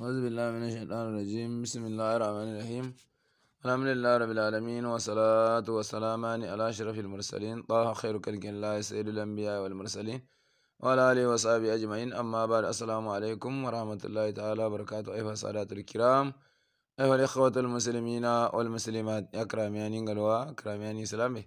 أعوذ بالله من الشيطان الرجيم بسم الله الرحمن الرحيم الحمد لله رب العالمين والصلاة والسلام على أشرف المرسلين طه خير كلك الله سيد الأنبياء والمرسلين وعلى آله وصحبه أجمعين أما بعد السلام عليكم ورحمة الله تعالى وبركاته أيها السادة الكرام أيها الإخوة المسلمين والمسلمات يا كرامياني قالوا كرامياني سلامي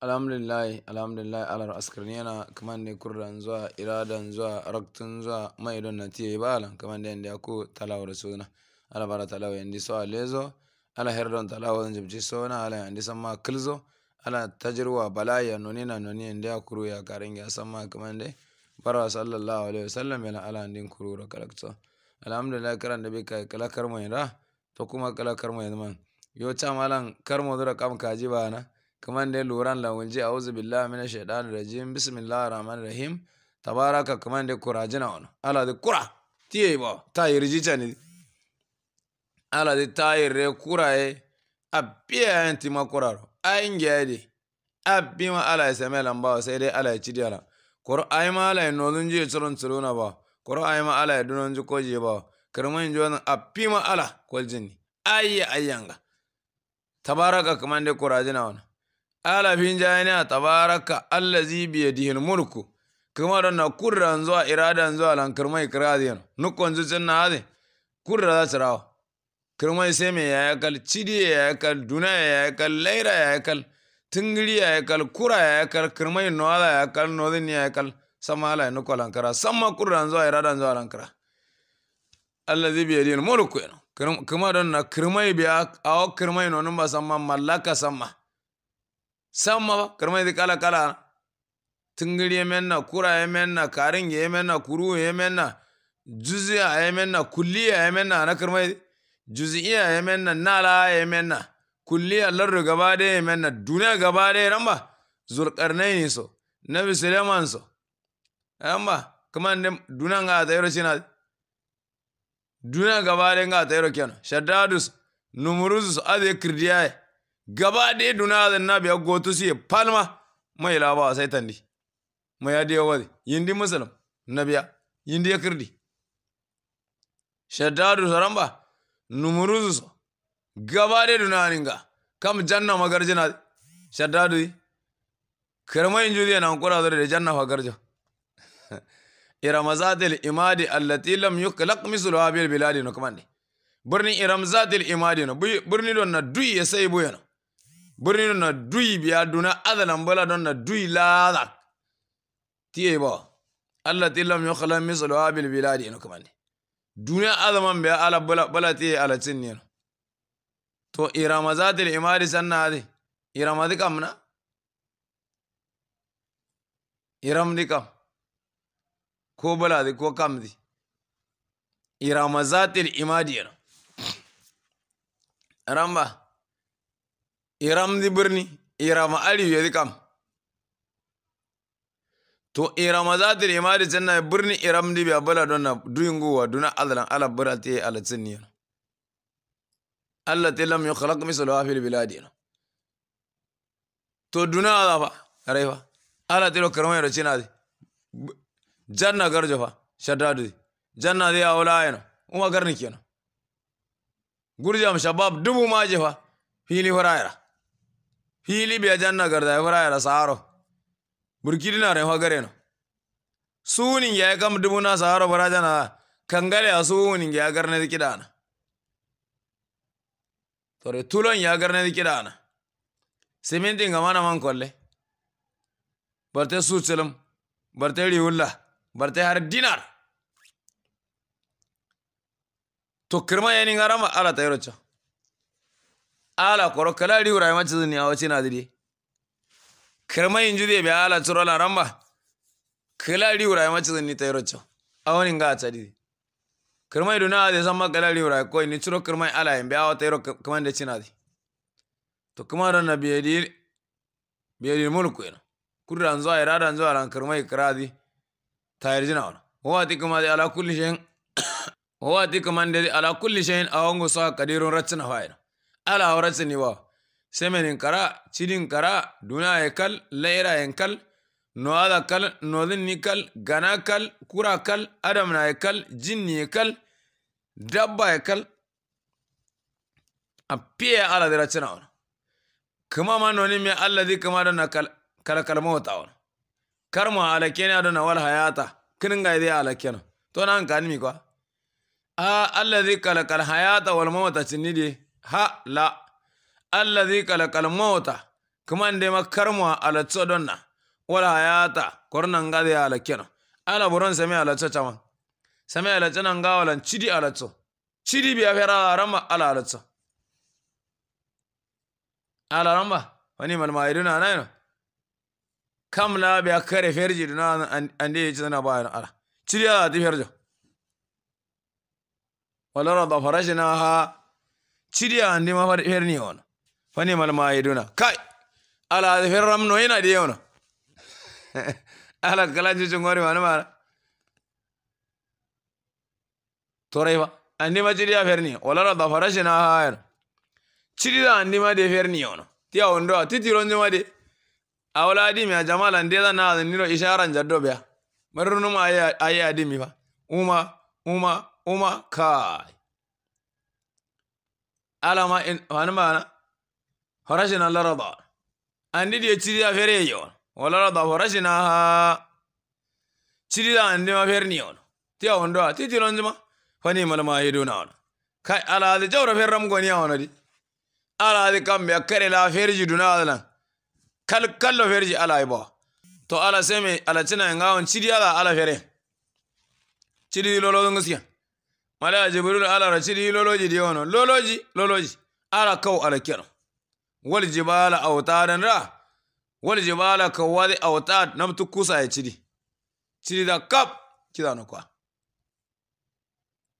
alhamdulillahi alhamdulillahi alar askarni yana kaman ne kurran zuwa iradan zuwa raktun zuwa mai don na tiye bala kaman da ya ku talawar suna ala bara talawa yandi so lezo ala herdon talawa don jibji suna, ala san samma kilzo ala tajirwa balaya noni na noni ya kuru ya karin ya samma kaman dai barwa sallallahu alaihi wasallam yana ala andin kuru da kalakto alhamdulillahi karan da kai kalakar mai ra to kuma kalakar mai zaman ta malan karmo zura kam kaji ba na? kamar lura luran lawulji a wuzu billah mina shaidan rajim bismillah rahman rahim tabaraka kamar dai kurajina wani ala da kura tiye ba ta yi rijica ne ala da ta yi re kura ye a biya yan tima kuraro a yin gyadi a bi ma ala ya same lamba sai dai ala ya ci diyala a yi ma ala ya nozun ji tsoron tsoro na ba a yi ma ala ya dunon ji koje ba karman ji wani a bi ma ala kwaljin ne ayya ayyanga tabaraka kamar dai kurajina wani ala a tabaraka allazi dihin mulku kuma na kurra zuwa iradan zuwa lankar mai kira zai nukon zucin na hazi kurra za su rawa kirmai sai mai yaya kal cidi ya kal duna ya kal laira ya kal tingiri ya kal kura ya kal kirmai noala ya kal nodin ya kal sama ala nuko lankara sama kurra zuwa iradan zuwa lankara allazi biyadihil mulku kuma don na kirmai biya awo kirmai nonin ba sama mallaka sama samma karma kala kala tingir na kura karin karing na kuru juziya juzya na kulliya yemenna na karma juz'iya na nala na kulliya lardu gaba da na duniya gaba da ramba ne so nabi suleiman so ba kuma duniya ga ta yaro shina duniya gaba da ga ta yaro kenan shaddadus numuruzus ade kirdiyaye gaba ɗaya duna zan na biya gotu siye palma mai laba a sai tandi mai ya diya wadi di musulun na biya Yin di ya kirdi shaddadu saramba numuru su gaba ɗaya duna ninga kam janna magarjina shaddadu kirmayin juliya na hankura zuri da janna fagarjo iramazatil imadi allati lam yuklaq mislu habil biladi no kamande birnin iramzatil imadi no birni don na duyi ya sai buyana burni na dui biya duna adalan bala don na dui ladak tiye ba Allah ti lam yukhla mislu abil biladi eno kamani duniya adama biya ala bala bala tiye ala tinni to iramazat li imari sanna hadi iramadi kamna iram di kam ko bala di ko kam di li imadi Ramba. ramba iramdi birni irama aliyu yedi kam to irama zatir da canna birni iramdi don na donna duyinguwa duna adalan ala yi ala cinniyana allati lam yukhlaq misluha fil biladina to duna ala fa raifa ala ta tilo karmai na zai janna garjo fa shaddadu janna zai aula yana kuma garni kenan gurjam shabab dubu ma fa fili yara. fili biya janna garda ya fura yara saharo burki dina rin hagare no suni ya yi kan dubu na saharo fura jana kangale a suni ya garne da kidana tori tulon ya garne da kidana siminti ga mana man kolle barte su tsilim barte riwulla barte har dinar to kirma yani ngarama ala ta yi tayrocha ala koro kala riu rai manchi zini awa china diri kirma inju de be ala churo la ramba kala riu rai manchi zini tai rocho ni nga achari kirma idu na de samma kala riu rai koi ni churo kirma ala embe awa yi ro kirma de china di to kuma don na biye di biye di mulku ina rada zuwa iradan zuwa ran kirma ikradi tayar jina wana wati kuma de ala kulli shay'in wati kuma de ala kulli shay'in awangu sa kadirun ratsina fa'ina ala horasini wa semenin kara cidin kara dunaye kal lairayen kal noada kal ni kal gana kal kura kal adamnaye kal jinniye kal dabbaye kal a piye ala dira cina ona kama ma noni me allah di kama kal kala kalmota ona karma ala kene adona wal hayata kininga ide ala kena to nan kanmi kwa a allah di kala kal hayata wal mamata cinni di ha la allah zai kalakal mauta kumande makarmo ala tsodonna wala hayata kornan gade ala keno ala buron same ala tsatawan same ala tsanan gawalan chidi ala tso chidi biya fera rama ala ala tso ala ramba wani malma iduna nayo kam la biya kare ferji duna ande tsana bayan ala chidi ala ti ferjo wala rada ha. ciriya hande ma ferni on fani mal ma yeduna kai ala ferram no yana de ona ala kala juju ngori mana mana ba andi ma ciriya ferni wala ra dafara shina hayr cirida andi ma de ferni yona tiya ondo titi ronjo ma de awla di mi jamala da na niro isharan jaddo be marunuma ayi di mi fa uma uma uma kai ala ma in hanma na larada andi di da fere yo larada rada na ha an dima fere ni yo ti ondo ti ti lonjma fani malama yedo na on kai ala de jawra ram goni on di ala de kambe kare la ji duna ala kal kallo ji ala ibo to ala seme ala china ngawon da ala fere chiridi lolo ngasiya mala jibril ala rasidi loloji di wono loloji loloji ala kaw ala keno wal jibala awtadan ra wal jibala kawali awtad namtu kusa ya cidi cidi da kap kida no kwa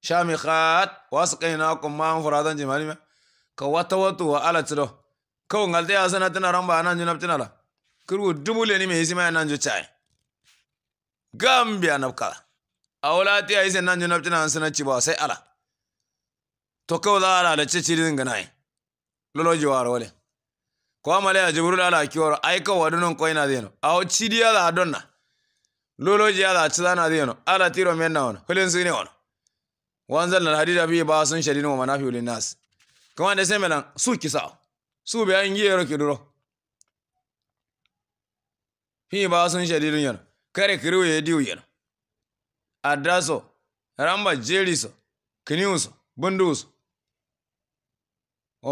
shamikhat wasqainakum ma'an furadan ka kawata watu wa ala tido kaw ngalte asana tana ramba anan junab tinala kuru dubule ni me isima anan jo chai gambia napkala awala ti ai sen nan junap tina an ci ba sai ala to ko da ala da ce cirin ga nai lolo jiwar wale ko amale a jiburu ala kiwar ai ka wadunon ko ina deno aw cidiya da donna lolo ji ala ci zana no ala tiro men na wono hulen sine wono wanzal na hadida bi ba sun shadin wa manafi ulin nas kuma da sai melan su sa su bayan giyero ki duro fi ba sun shadin yana kare kiriwe diyo yano. adaso ramba jeriso kiniuso bunduso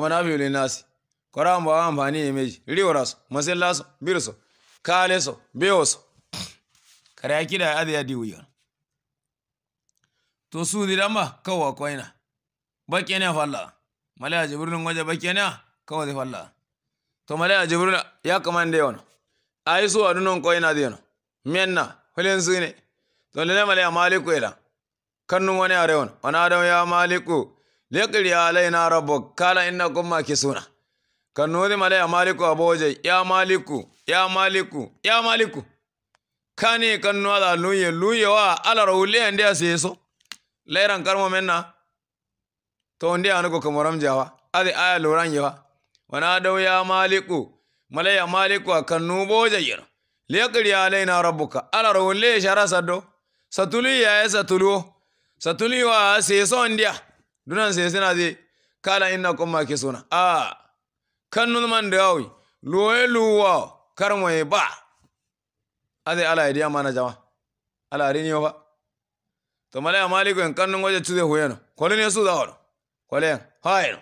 nasi linasi koramba wa amfani emeji riworaso masellaso biruso kaleso beoso kare akida adiya diwiyon to suudiramba kawwa koyna bakkene falla malaya jibril ngoja kawa di falla to malaya jibril yakamande yono ayi suwa du non koyna diyono menna holen ne. ne male a maliku ila kannu wani arewan wani adam ya maliku lekir ya na rabu, kala ina ki suna kannu wani male a maliku boje, ya maliku ya maliku ya maliku kani kannu a luye luye wa ala rawule yi so. lairan karmo minna, to ndi anugo kamoram jawa adi aya luran yawa wani adam ya maliku male ya maliku kannu boje yero Lekir ya alaina ka ala rawule sharasa do satuli ya yi satulu satuli wa seson ndiya? dunan sesena zai kala ina kuma ke suna. a kannun man da yawi Luwai luwa karmoye ba A zai ala idiya mana jama ala rini ba to malaya maliku en kannun goje tude hoyeno kolene su da hono kolen hayno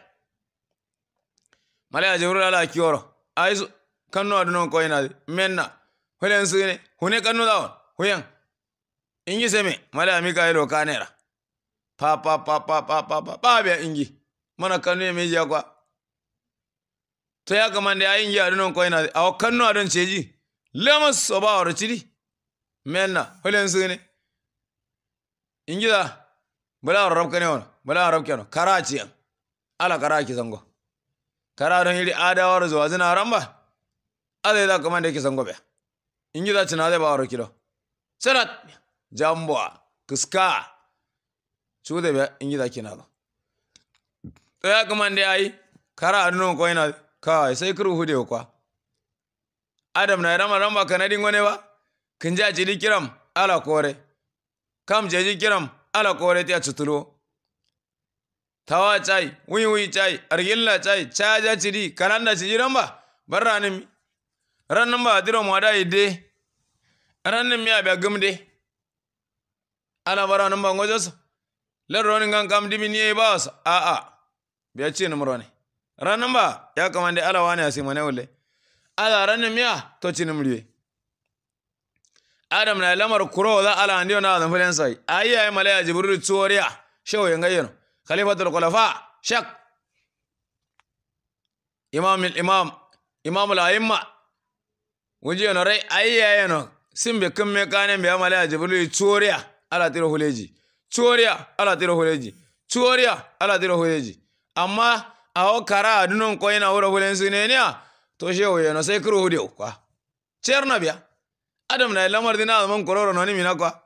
malaya jurul ala kioro aisu kannu adunon koyna menna holen ne. hune kannu da hon hoyan ingi seme mala mikaelo kanera pa pa pa pa pa pa pa pa bia ingi mana kanu me ja kwa to ya kamande ayi ingi A dunon koina a kanu adon ceji lemas so ba oro cidi melna holen ne ingi da bala rab kane wala bala rab kane karachi ala karachi zango kara don iri adawar zuwa zina ramba ala da kamande ki zango be ingi da cina da ba oro kido sarat jambwa kiska chude be ingi da kinalo to ya kamande ai kara anno ko ina kai sai kuru hude kwa adam na rama rama kanadi ngone ba kinja jidi kiram ala kore kam jeji kiram ala kore tiya chutulo tawa chai wi wi chai argilla chai chaja chidi kananda chidi ramba barra nimi ran namba adiro mwada ide ran nimi abya gumde ana bara nan bango jos lar ronin gan kam dimi ni ba sa a a biya ce ni murone ranan ba ya kamande ala wani sai mane ulle ala ranan miya to ci ni murye adam na lamar kuro za ala ne na zan fulen sai ayi ayi malaya jibril tsoriya shawo yanga gayyano khalifatul khulafa shak imam al imam imam al aimma wuje no rai ayi ayi no simbe kan me kanen biya malaya jibril tsoriya ala tira huleji chuoriya ala tira huleji chuoriya ala tira huleji amma awo kara dunun hulen su ne nenia to shewo yeno sai kuro hudio kwa cerna biya adam na lamar dina man kororo noni na kwa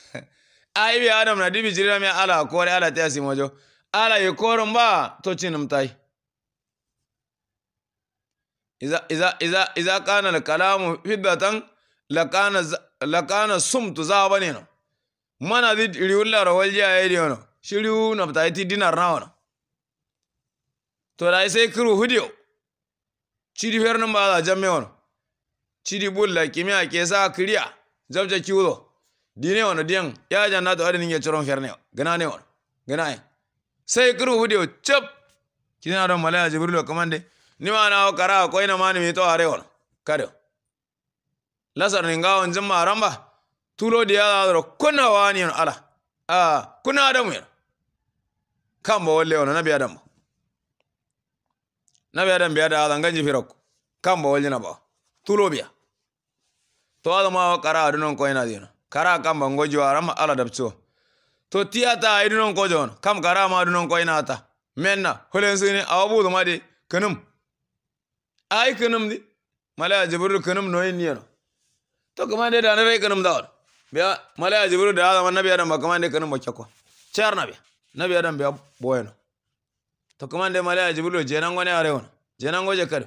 ai bi adam na dibi jirami ala kore ala tasi mojo ala yokoron ba to cinum tai iza iza iza iza kana kalamu fiddatan lakana lakana sumtu zabane no mana di riulla ro walji ay di ono shiriu na ta ti dinar na ono to da sai kru hudio chidi fer nan ba da jamme ono chidi bulla kimia ke sa kriya jabja kiwo dine ono diyan ya janna to adin nge choron ferne gana ne ono gana ai sai kru hudio chap kina ro malaya jibril kamande ni ma na kara ko na mani mi to are ono kado lasar ni ngawon jimma ramba tulo tuulooɗiyaɗaɗoro kona waani on ala a kona adamu yana. en kambo wolle ono nabi adambo nabi adam mbiyada aɗa ganji firakko kambo ba. tulo biya. to alama aɗomawo kara aɗu noon koynaɗino kara kan ba kamba ngojo arama ala dabtiwo to tiyata a noon kojo on kam kara ma maɗu noon koynata menna holen sini awa ɓuuɗo maɗi kenum ayi kenum di malaya jibril kenum ni yeno to dai-dai kama de danere kenum dawɗo biya malaya jibril da azama nabi adam ba kamande kanu mokke ko ceer nabi nabi adam biya boyeno to kamande malaya jibril jenangone are nan goje kadi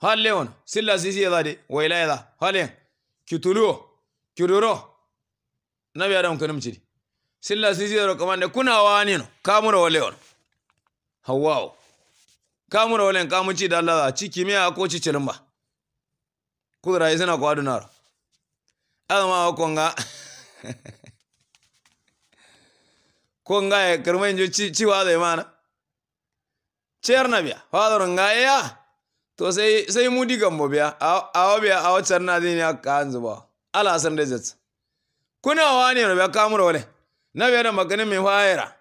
halle wono silla sisi edade wayla eda halen kituluo kiruro nabi adam kanin cidi silla sisi ero kamande kuna no. kamuro wale wono hawwao kamuro walen kamun da allah ci kimiya ko ci ba kudura isina ko adunaro alama konga konga e karmen jo chi chi wade mana na biya wadoro ngaya e to sai sai mudi gambo biya awo biya na cerna dini akka anzu ba ala san da zat kuna wani no biya kamuro wale na biya da maganin mai fayara fayira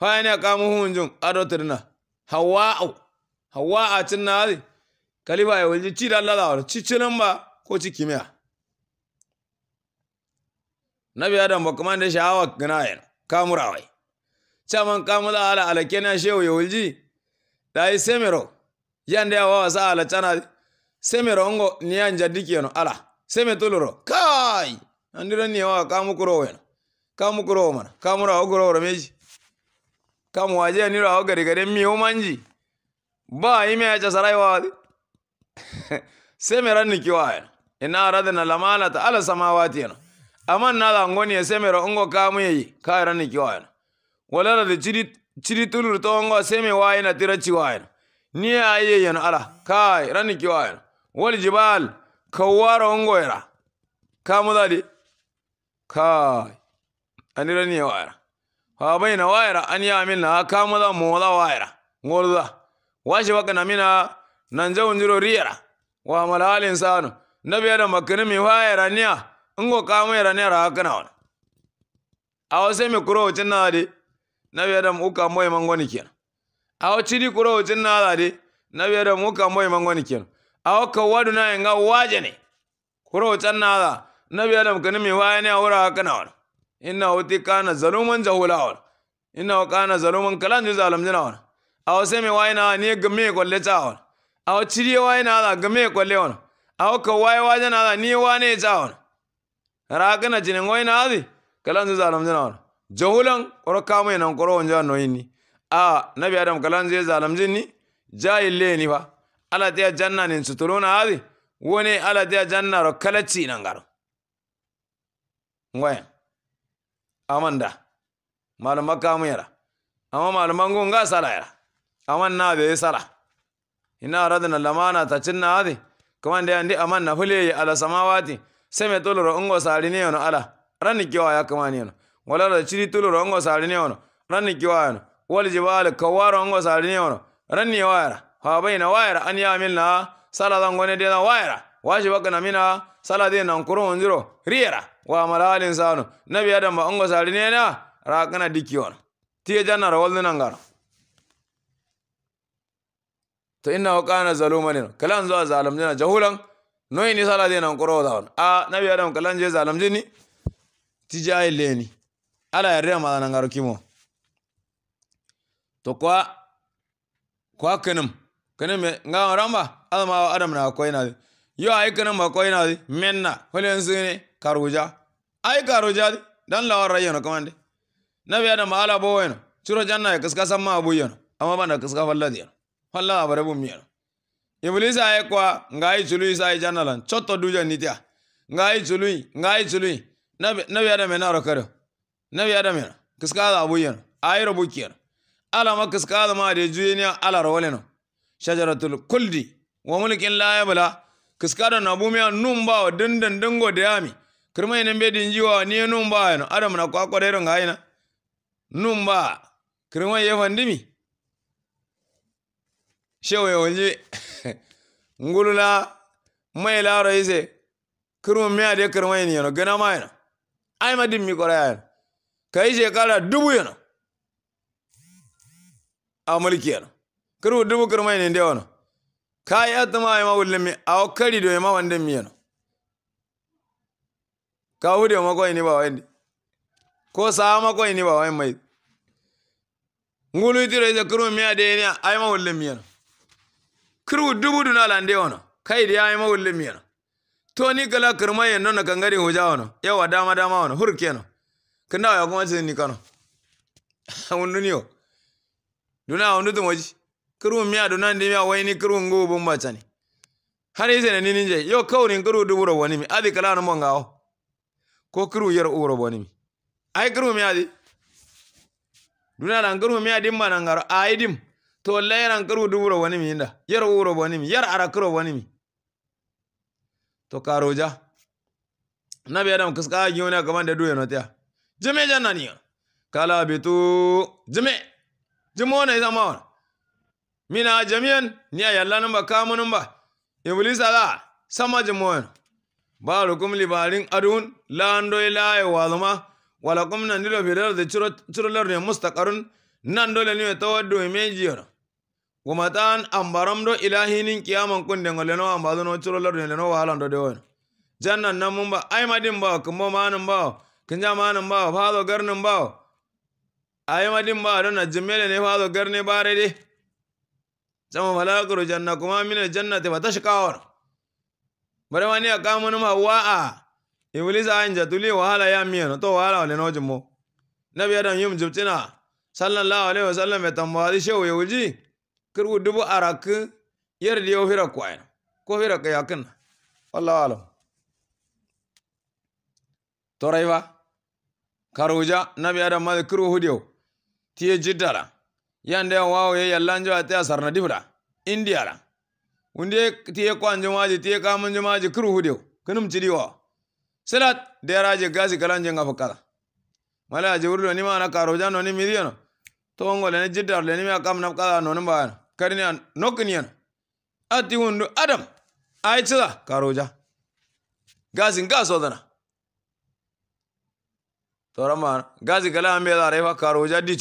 fayani aka mu hunjun ado tirna hawa'u hawa'a cinna kalifa ya e wulji ci da Allah da ci cinin ba ko ci kimiyya. na biya da bakman da shawa kamura kamurawai caman kamula ala ala kena shehu da yi semero yanda ya wasa ala cana semero ngo niyan jadiki no ala seme tuloro kai andiro ni wa kamukuro wena kamukuro mana kamura ogoro rameji kamu waje ni ra gari gare mi manji ba ime ya sarai wa semero nikiwa ina radana lamalata ala samawati no aman nala ngoni esemero ngo kamuyeyi kairani kiwaina walara de chiri chiri tulur to ngo seme waina tira chiwaina ni aye yana ala kai rani kiwaina wal jibal kawara ngo era kamu dali kai ani anirani waira ha baina waira an yamilna kamuda mola waira ngolda washi waka namina nanjawunjiro riera wa malal insanu nabiya da makani mi waira niya ngo ka mai ra ne ra kana wana awo se me kuro tin na de na biya da mu ka moye mangoni kenan awo cidi kuro tin na de na biya da mu ka moye mangoni kenan awo ka wadu na nga waje ne kuro tin na da na biya da mu kana me waye ne awura kana wana inna wuti kana zaluman jahula wana inna kana zaluman kalan zalam jina wana awo se me waye na ne game kwalle ta wana awo cidi waye na da game kwalle wana awo ka waye waje na da ni wane ta wana ragana jine ngoy na adi kalan zalam jina wana jahulan koro kamo yana koro wanja no yini a nabi adam kalan zai zalam jini le ni fa ala tiya janna nin sutuluna adi woni ala tiya janna ro kalaci nan garo ngoy amanda malum makamu yara amma maluman gun nga sala yara aman na be sala ina radana lamana ta cinna adi kuma da yandi aman na hule ala samawati seme toloro ngo ne yano ala ranni kiwa ya ne yano wala da chiri toloro ngo saline ono ba kiwa ono wal jibal kawaro ne yano ono ya waira ha na waira an na sala dan gone de waira washi baka na mina sala de nan kuro onjiro riera wa malalin sano nabi adam ba ne saline na rakana diki yano tiye janna rawal nangar to inna wa kana zaluman kalan zuwa zalamjana jahulan noy ni sala de nan koro da a ah, nabi adam kalan je zalam jini tijai leni ala yarda ma nan garo kimo to kwa kwa kenem kenem nga ramba alma adam na ko ina yo ay kenem ma ko ina menna holen ni karuja ay karuja dan lawar rayano kamande nabi adam ala bo wen churo janna kaska e samma abu yano amma bana kaska falladi yano falla abare bum yano Ibilisi aye kwa nga yi zului sa yi janna lan chotto duja nitia nga yi zului nga yi zului nabi adam na ro kare nabi adam na kiska da abuyan ayro bukiyar ala ma kiska da ma de juyeniya ala ro waleno shajaratul kuldi wa mulkin la yabla kiska da nabumiya numba wa dindan dingo da yami kirma ina be din jiwa ni numba yana adam na kwa kwa kwadero nga ina numba kirmai ye fandimi shewe wanje ngulula mai laro ise kirmu miya de kirma yin yano gana ma yana ai ma dimmi kora yana kai kala dubu yana a mulki yana kirmu dubu kirma yin da yana kai atma ai ma wullimi a kari do e ma wanda mi yana ka hude ma ko ni ba wani ko sa ma ko ni ba wani mai ngulu itira ise kirmu miya de yana ai ma wullimi yana kirgu dubu duna lande wano, kai da yayi mawullin miyana to ni kala kirma yendo na gangare hoja wano yawa dama dama wono hurkeno kanda ya kuma sai ni kano wundu niyo duna wundu tun waji kirgu miya duna ndi miya wai ni kirgu ngu bumba Har hani sene ni ninje yo ni kirgu dubu ro wani mi adi kala no mongawo ko kirgu yar uro wani mi ai kirgu miya di duna lan kirgu miya dimba nan garo ai dim to wallahi yaran karu duburo wani mi inda yar wuro wani mi yar arakuro wani mi to karoja nabi adam kiska giona kaman da duya notya jime jannaniya kala bitu jime jimo ne zama wana mina jamiyan niya yalla nan ba kamun nan ba iblis la sama jimo wana ba rukum libarin adun lando ila ya e waluma, wala kumna nilo bidar da churo churo lorne mustaqarun nan dole ne tawaddu mejiyo womatan ambaram do ilahinin kiyaman kun dengo leno ambado no chiro lor leno wahalan do dewen jannan nan mun ba ai madin ba kuma manin ba kinja manin ba fado garnin ba ai madin ba don najmele ne fado garne bare de sama falakuru janna kuma min jannati wa tashqawar bare wani ya kamun ma wa'a iblis an jatuli wahala ya miyan to wahala leno jummo nabi adam yum jubtina sallallahu alaihi wasallam ya tambawadi shehu ya wuji kirgu dubu araku da yau hira kwain ko hira ka yakin wallahu alam ba. karuja nabi adam ma kirgu hudiyo tiye jiddara Yan wawo ye yallanjo atya sarna dibra india ra unde tiye kwanje maji tiye kamanje maji kirgu hudiyo kinum cidiwa da raje gasi kalan ngafa kala mala jurdo ni na karuja no ni miliyono to ngole ne jiddar le ni ma kam na kala no ni ba karniyan nokniyan atti hundu adam ayitsila karoja gasin gasodana toraman gazi gala ambela refa karoja di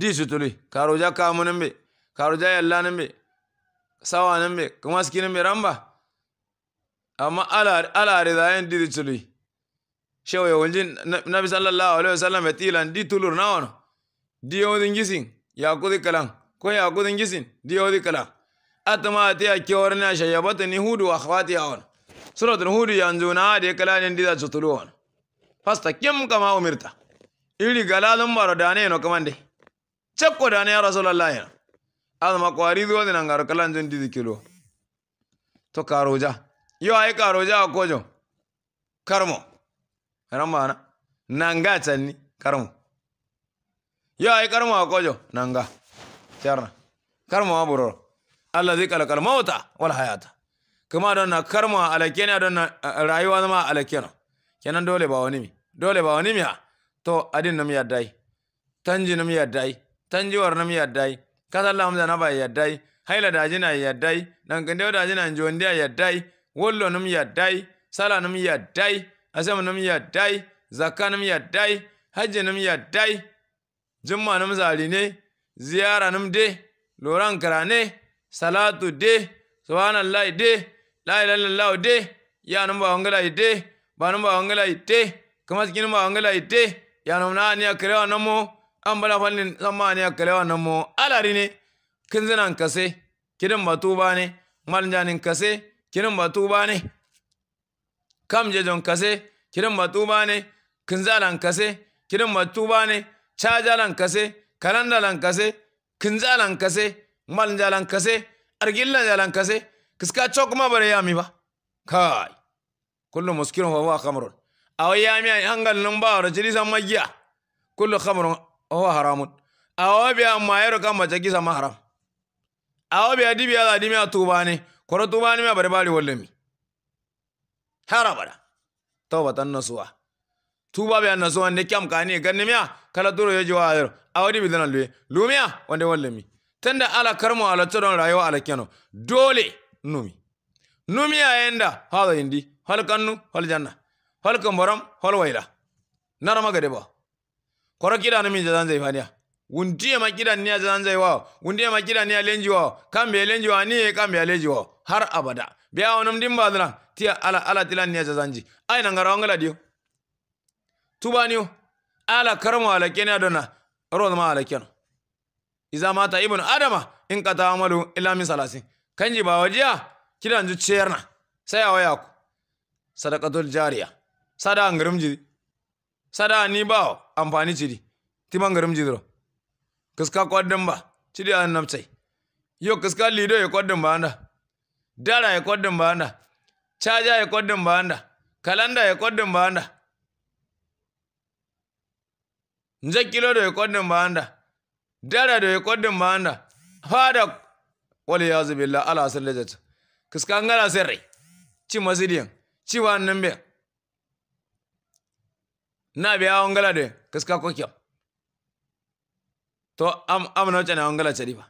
dicutului karoja kamunimbe karoja yallanimbe sawanimbe kumaskinimbe ramba amma ala alare zayen dicutului shewo ye wonji nabi sallallahu alaihi wasallam e tilan di tulur nawono di yewodin gisin ya kudi kalan ko ya kudin gisin diyo kala atama te akiyawar na shayyabata ni hudu a akhwati awan suratul hudu yanzu na da kala ne dida wani fasta kim kama umirta iri galalun baro dane no kamande da ne ya rasulullahi azma kwari zuwa dinan garo kalan jun didi kilo to karoja yau a yi karoja kojo karmo ramana nanga channi karmo a yi karmo kojo nanga tiyarna karma ma buru Allah zai kalakal mauta wal hayata kuma don na karma alakena don na rayuwa zama alake alakena kenan dole ba wani mi dole ba wani mi to adin nam yaddai tanji nam yaddai tanjiwar nam yaddai Allah hamza na ba yaddai haila da jina yaddai dan kande dajina njondiya yaddai wollo nam yaddai sala nam yaddai asam nam yaddai zakka nam yaddai hajji nam yaddai jumma nam zali ne ziyaranum de loran karane salatu de subhanallah de la ilaha illallah de yanum ba wangala de banum ba wangala de kamas kin ba wangala de yanum na ni akrewa namo ambala fallin samma ni akrewa namo alarine kinzinan kase kidin batuba ne maljanin kase kidin batuba ne kam don kase kidin batuba ne zalan kase kidin batuba ne jalan kase kalanda lan kase lan kase lan kase argilla lan kase kiska chokma bare yami ba kai kullu muskirun wa huwa khamrun aw yami ay hangal numba ro jili sama giya kullu khamrun huwa haramun aw bi amma yaro kan ma jagi sama haram aw bi adibi ala dimi atubani koro tubani ma bare bali wallemi harabara tawbatan nasuha tuba be anna so ne kyam kani ganne miya kala duro yaji wa ayro awadi bidana lwe lumiya wande wande mi tanda ala karmo ala todon rayuwa ala keno dole numi numi ya enda hada indi hal kannu hal janna hal kambaram hal waila narama gade ba koro kida numi jadan zai faniya wuntiye ma kida niya jadan zai wa wuntiye ma kida niya lenji wa kambe lenji wa ni kambe lenji wa har abada biya wonum dimba dana tiya ala ala tilan niya jadanji ai nangara wangala diyo tubaniyo ala karmo ala kene adona rodo ma ala keno iza mata ibn adama in ta amalu illa min salasi kanji ba wajiya kidan ciyar ciyarna sai awaya ku sadaqatul jariya sada angarum jidi sada ni ba amfani cidi timan garum jidro kiska kwaddan ba cidi an namtsai yo kiska lido ya kwaddan ba anda dara ya kwaddan ba anda chaja ya kwaddan ba anda kalanda ya kwaddan ba anda nje kilo e koɗɗe mbanda dara ɗo e koɗɗe mbanda faada waliyasu billah ala selle jata kiska ngala serre ci masidiyan ci wannan biyan na biya awon de ɗo kiska ko kyau to am am wacce na ngala gala cadi ba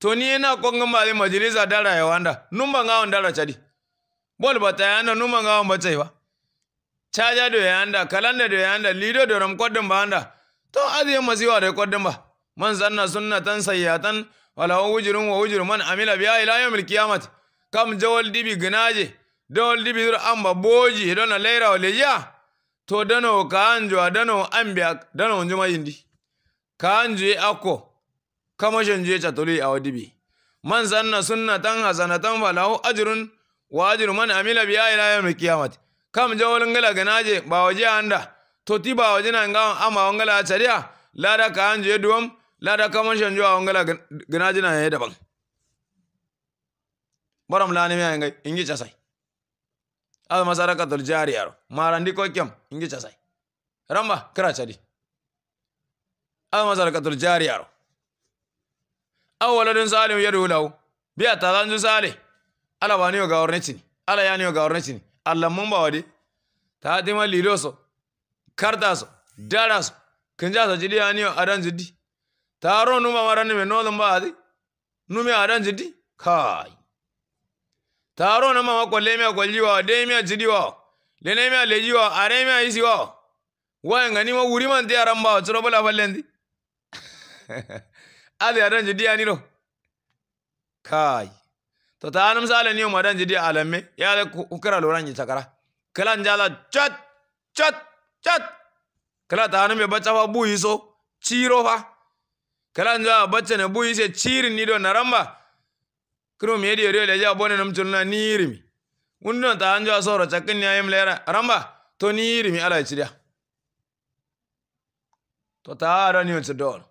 to ni yana kongan ba majalisa dara ya wanda numba ngawon dara cadi bol bata ya yanda numba ngawon ba cai ba caja do ya yanda kalanda do ya yanda lido do ram do ba to adiyan masiwa da kwadin ba man sanna sunnatan sayyatan wala wujurun wa wujur man amila biha ila yawmil qiyamah kam jawal dibi gnaje dawal dibi dur amba boji don na laira wa leya to dano kaanjo dano ambiya dano njuma yindi kaanje ako kama shanje a e awadibi man sanna sunnatan hasanatan wala ajrun wa ajru man amila biha ila yawmil qiyamah kam jawal ngala gnaje ba waje anda ti ba wajina nga ama wangala achariya lada ka anje duwam lada ka man shanjo wangala gina jina ya daban baram lani mai ngai ingi chasai al jari yaro. marandi ko kyam ingi casai. ramba kira chadi al masarakatul jariyaro aw waladun salim yadu Bi biya tazanju sale ala bani baniyo gawarnecini ala yaniyo gawarnecini allah mun wadi ta dima liloso kardas daras kinja sa jidi ani adan jidi taro numa marani me no dum baadi numi adan jidi kai taro na ma kolle me kolli wa de me jidi wa lene me leji wa are me isi wa wa ngani ma wuri man te aran ba chro bala balendi ade adan jidi ani ro kai to ta anum sala ni o madan jidi alame ya ku kara loran yi takara Kala njala, chat chat cat kala ta hanu me bacha fa bu yiso ciro fa kala nja bacha ne bu yise ciri ni do naramba kino mi yedi yori leja bone nam tulna niri mi unno ta anjo soro chakkin ya ayem lera ramba to niri mi ala chidia to ta ara ni onse dol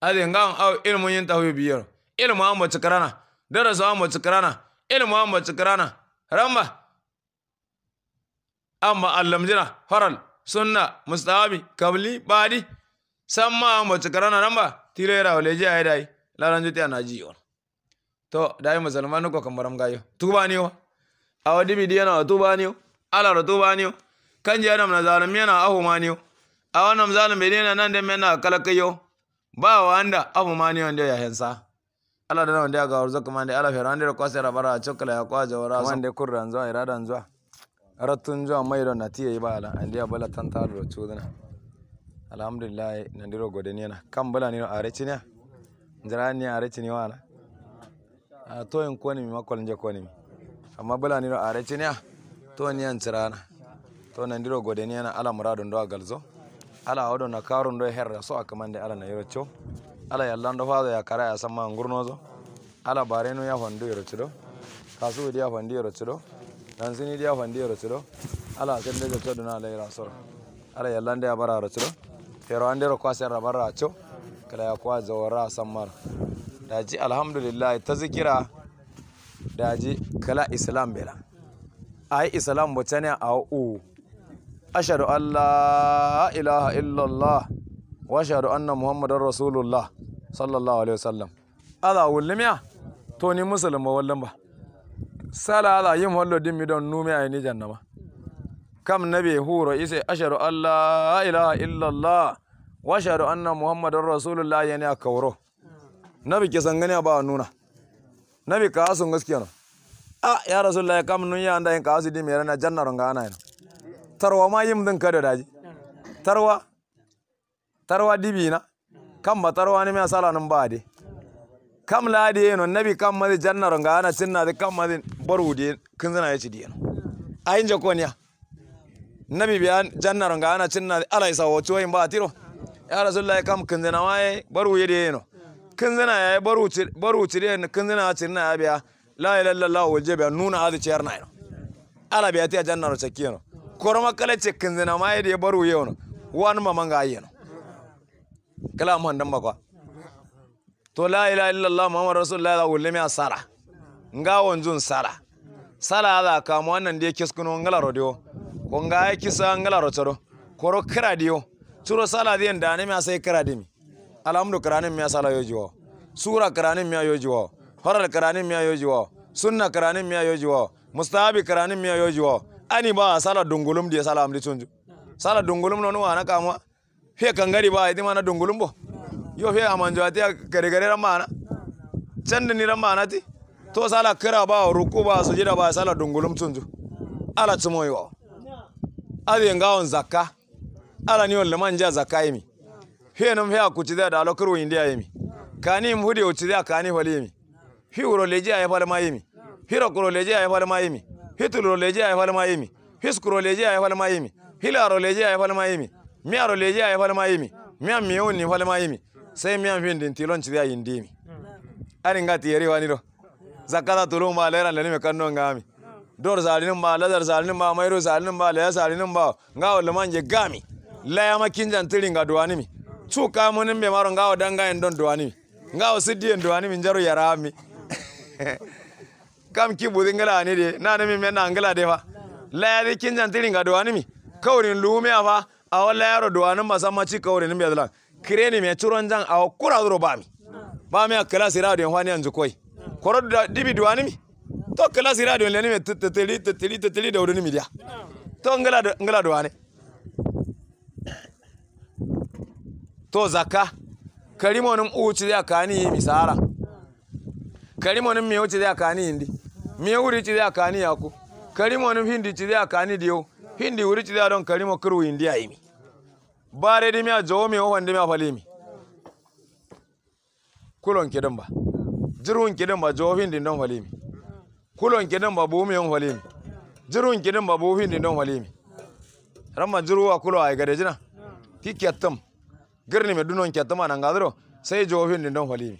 ade ngam au ilmu yin tahu biyoro ilmu ambo chikarana daraso ambo chikarana ilmu ambo chikarana ramba amma allam jina horal sunna mustahabi kabli badi samma mo na namba tirera wale je ay dai laran juti anaji on to dai musulman ko kamaram gayo tubani o awadi bi diana tubani o ala ro tubani o kanje adam na zalim yana ahu mani o awanam zalim be diana nan de mena kalakayo ba wanda ahu mani on ya hensa ala da wanda da ga warzo kuma da ala fera ande ko sai rabara chokala ya kwa jawara wanda kurran zo iradan zuwa na tiye ba ala andia bala tantalo chudana alhamdulillah nandiro godeniana kambala nino arechinia njarani arechini wala a toyin koni mi makol nje koni mi amma bala nino arechiniya to ni an cirana to nandiro na ala murado ndo galzo? ala hodo na karu ndo her so akamande ala na yorocho ala yalla ndo fado ya kara ya samma ngurnozo ala no ya hondo do? kasu ya hondo do? nanzini dia fandi rotulo ala tende jo choduna ala irasoro ala yallande abara rotulo fero ande ro kwase rabara cho kala ya kwa zawara samar daji alhamdulillah ta zikira daji kala islam bela ai islam botane a u ashhadu an la ilaha illallah wa ashhadu anna muhammadar rasulullah sallallahu alaihi wasallam ala wulmiya to ni musulma wallan ba sala ala yin din hollo don ɗon nuumi ayni jannama kam na bai huro isa asharu Allah! ilaha illallah wa ashhadu anna muhammadan rasulullah yani a kawro bi kisan gani a bawa nuna nabi ka asun gaskiya no a ya rasulullah kam nun ya anda en ka asu dimmi yarana jannaro nga ana eno tarwa ma yi din kada daji tarwa tarwa dibina kan ba tarwa ne me asala nan ba dai kam la laadi eno nabi kam madi jannaro nga ana sinnade kam madi borwudi kinzana ayi eno ayin niya nabi bi an jannaro nga ana sinnade alay sawo ba tiro ya rasulullahi kam kinzinawaye borwu yedi eno kinzina yaye borwu ciri kin zana cirna ya biya la ilaha illallah wal beya nuna adi yarna eno ala beya tiya ro cakki eno koroma kala ce zana maye de borwu yeno wan mamanga yeno kala mo handamba kwa to la ilaha illallah muhammad rasulullah za gulle mi sara nga wonjun sara sara za ka mo wannan de kiskuno ngala rodiyo ko nga ya kisa ngala rotoro koro kradio turo sala de ndane mi asai kradimi alhamdu kranin mi sala yojiwo sura kranin mi yojiwo horal kranin mi yojiwo sunna kranin mi yojiwo mustahabi kranin mi yojiwo ani ba sala dungulum de sala amdi tunju sala dungulum no wana kamo fe kangari ba idi na dungulum bo yo fe gare garigare ramana cende ni ramana ti to sala kira ba ruku ba jira ba sala dungulum tunju ala yo wa nga ngawon zakka ala ni wala manja zakka yimi fe nam fe akuti da lokuru india yimi kani uti da kani hole yimi fi uroloji ya fal ma mi. fi rokuroloji ya fal ma yimi fi leje ya fal ma yimi fi leje ya fal ma yimi fi laroloji ya fal ma yimi mi aroloji ya fal ma yimi mi on ni fal ma yimi sai mi an fiin tilon ci ya indimi hmm. ani ngati wani waniro zakata tulung ma lera lani me kanno ngami hmm. dor zalinin ba lazar zalinin ba mairo zalinin ba laya zalinin ba ngawo leman je gami hmm. laya makinjan tirin ga duwanimi cu kamunin be maro ngawo dangayen don duwanimi ngawo siddiyen duwanimi jaro yarami kam ki budi ngala ani de na nami men na ngala de fa laya di kinjan tirin ga duwanimi kawrin lume fa a wala yaro duwanin masamma ci kawrin be dalan kireni me turon jan a kura duro bami mi a klasi radio hwani anzu koi koro dibi duwani mi to klasi radio leni me teteli teteli teteli da wurin mi dia to ngala ngala duwani to zakka karimonin uci zai kani yi misara karimonin me uci zai kani indi me wuri ci zai kani yaku karimonin hindi ci zai kani diyo hindi wuri ci zai don karimo kuru indi ya yi mi bare dimi a jawo mai wanda miya a mi kulon kidan ba jirun kidan ba jawo don dindon mi kulon kidan ba bo me mi jirun kidan ba bo don dindon mi ramma jiru a kulo ay gade jina ki kyattam girni mai dunon a nan gadro sai jawo don dindon mi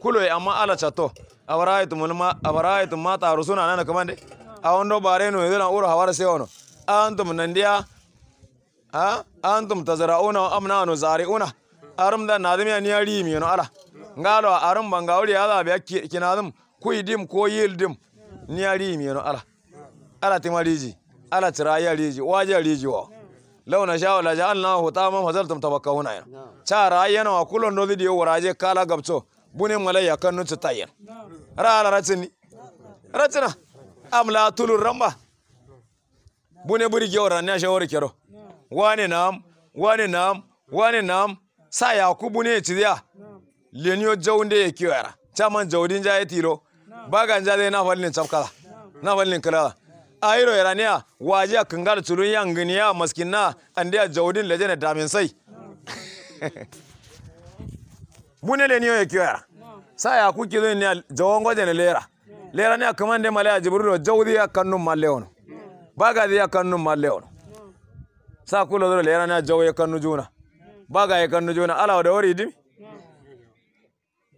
kulo amma ala chato abaraitu mulma abaraitu mata rusuna nana kamande a wando bare no yedana uru hawar sai wono antum nandiya ha antum tazrauna am nahnu zari'una arum da nadim ya niyari mi no ala ngalo arum banga uri ala be kinadim kuidim ko yildim niyari mi no ala ala timariji ala tiraya riji waje riji wa law na sha'a la ja'alnahu taman fazaltum tabakkahuna ya cha rayana wa kulon do diyo waraje kala gabto bune malaya kannu tayyan ra ala ratini ratina am la tulur ramba bune buri gewra na shawari kero wani nam wani nam wani nam sa kubu ne cidiya lenio jaunde ya kiwara caman jaudin ja ya tiro bagan ja na falin chapkala na fallin kala ayiro irania waje a kangar tsurun yanginiya maskinna ande a jaudin lejene damin sai bune leniyo ya kiwara sa yaku kidin ne jawongo jene lera lera ne kamande male a jibrilo jaudi ya kannun malleono baga ya kannun malleono sa kula zo lera na jawo ya kannu juna ga ya kannu juna ala da wari dimi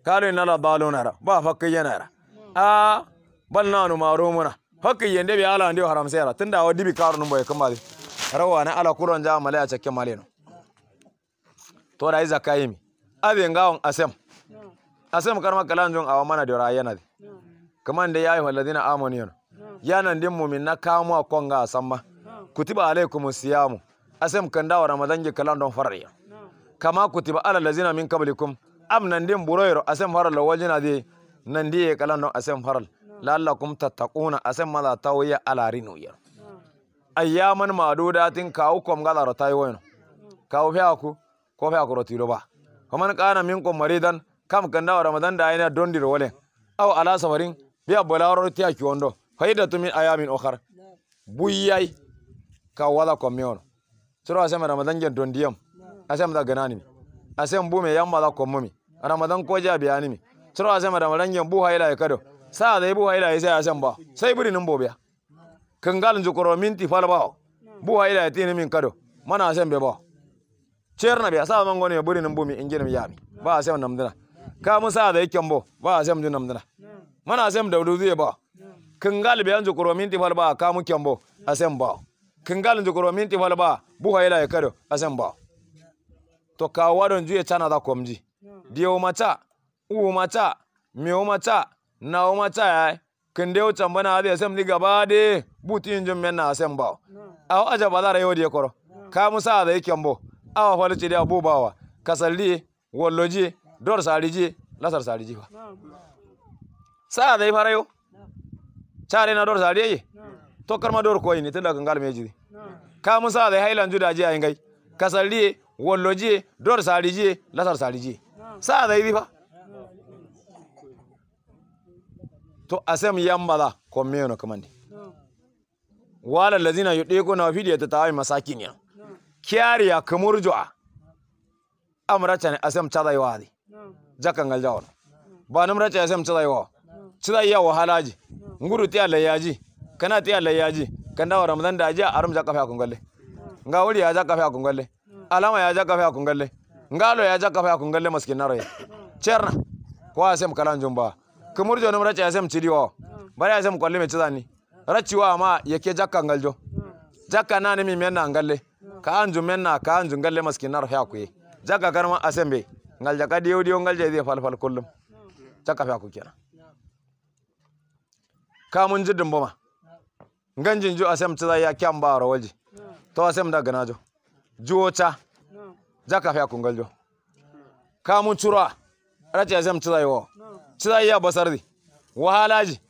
kalu na la balona ra ba fakki yana ra a ban na no maro muna fakki yende bi ala ndio haram sayara tunda wa dibi karo no boye kamali rawa na ala kuran ja mala ya cakke no to da zakayim abin gawon asem asem karma kalan jon awa mana da rayana de kaman da yayi walladina amanu yana yanan din mu'min na kamu a konga asamma kutiba alaikumus siyamu asem kanda wa ramadan je kala don farriya kama kutiba ala lazina min kablikum am nan din buroyro asem haral wajina de nan die kala don asem haral lallakum tattaquna asem mala tawiya ala rinuya ayyaman tin kawu kom gala ro taywoyno kawu fe aku ko fe aku ro tilo ba faman kana minkum maridan kam kanda wa ramadan da ayna dondiro wale aw ala safarin biya bolaro tiya kiwondo faidatu min ayamin ka wala ko komyono a asem ramadan gen don diyam daga da ganani asem bu yan yamma za ku mi ramadan ko ja biya ni a asem ramadan gen bu ila ya e kado sa da bu hayla ya e sai asem ba sai buri nin bobiya galin jukoro minti fal ba bu hayla ya e tini min kado mana asem be ba na biya sa man goni buri nin bumi ingin mi yami ba asem namdana ka mun sa da yake mbo ba asem din namdana mana asem da dudu ba kangal biya jukoro minti fal ba ka mu a asem ba kingalin jikoro minti walba buha ila yakaro azamba to ka wadon juye tana da komji dio mata u mata u mata na mata eh. ya kinde o chambana ade asem ni gabade buti injum men na asamba aw aja bazara yodi koro ka musa da yake mbo awa falci da abubawa kasalli walloji dor sariji lasar sariji ba sa da fara yo chare na dor sariji ma dor ko ni tenda gangal meji ka musa da hailan juda ji ayin gai kasarri wallo ji dor sari ji lasar sari ji sa da yi fa to asem yambala ko meno kamandi wala lazina ta tawai masakinya kiyari ya kamurju'a amracane asem cadaywaadi jakan jawon banum raca asem cadaywa cidayya wahalaji nguru ti alayaji kana tiya Allah yaji kan wa ramadan da aja aram zakka fa kungalle nga wuri ya zakka fa kungalle alama ya zakka fa kungalle lo ya zakka fa kungalle maskin naro cerna ko asem kalan jumba kumur jonum racha asem cidiwo bari asem kwalle me cizani wa ma yake jakka ngaljo jakka nani mi menna ngalle ka anju menna ka anju ngalle maskin naro fa kuye jakka karma asembe ngal jaka diyo diyo ngal je fal fal kullum jakka fa ku ka kamun jiddin boma ganjin ju asem tsa ya kyam ba ro to asem da gana jo juo ja jaka fa kun galjo ka mun chura race asem tsa yo tsa ya basardi wahalaji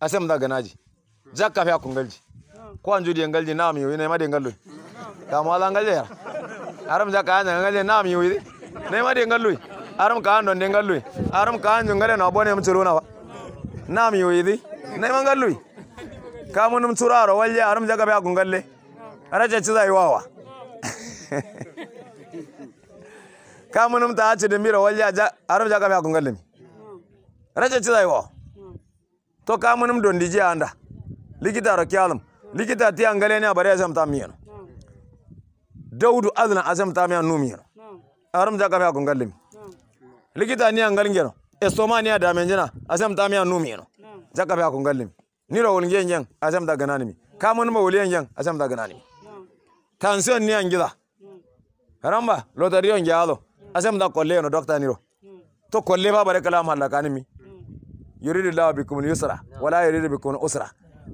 asem da gana ji jaka fa kun galji ko an judi ngalji na mi ne ma de ngalloi ta ma la ngalje aram jaka na ngalje na mi wi ne ma de ngalloi aram ka an don de ngallo aram ka an jungare na bone mun churu na na mi wi ne ma ngalloi kamunum a rumja arum a gungalle a araje zai wawa Kamunin ta aci demiro a rumja jaga a gungalle mi araje zai wawa to kamunum a anda likita ro kyalum likita ti angale ne a abare azam tamiyano daudu azna azam tamiyan numiyano arum jaga a agungalle mi likita ni angalingeno estoma ni adamenjena azam tamiyan numiyano jaga a agungalle mi ni rawul ngen ngen asam da ganani mi mun ma wol ngen asam da ganani mi tansion ni angida karamba lotario ngialo asam da kolle no doctor niro to kolle ba bare kalam halla kanimi yuridu la bikum yusra wala yuridu bikum usra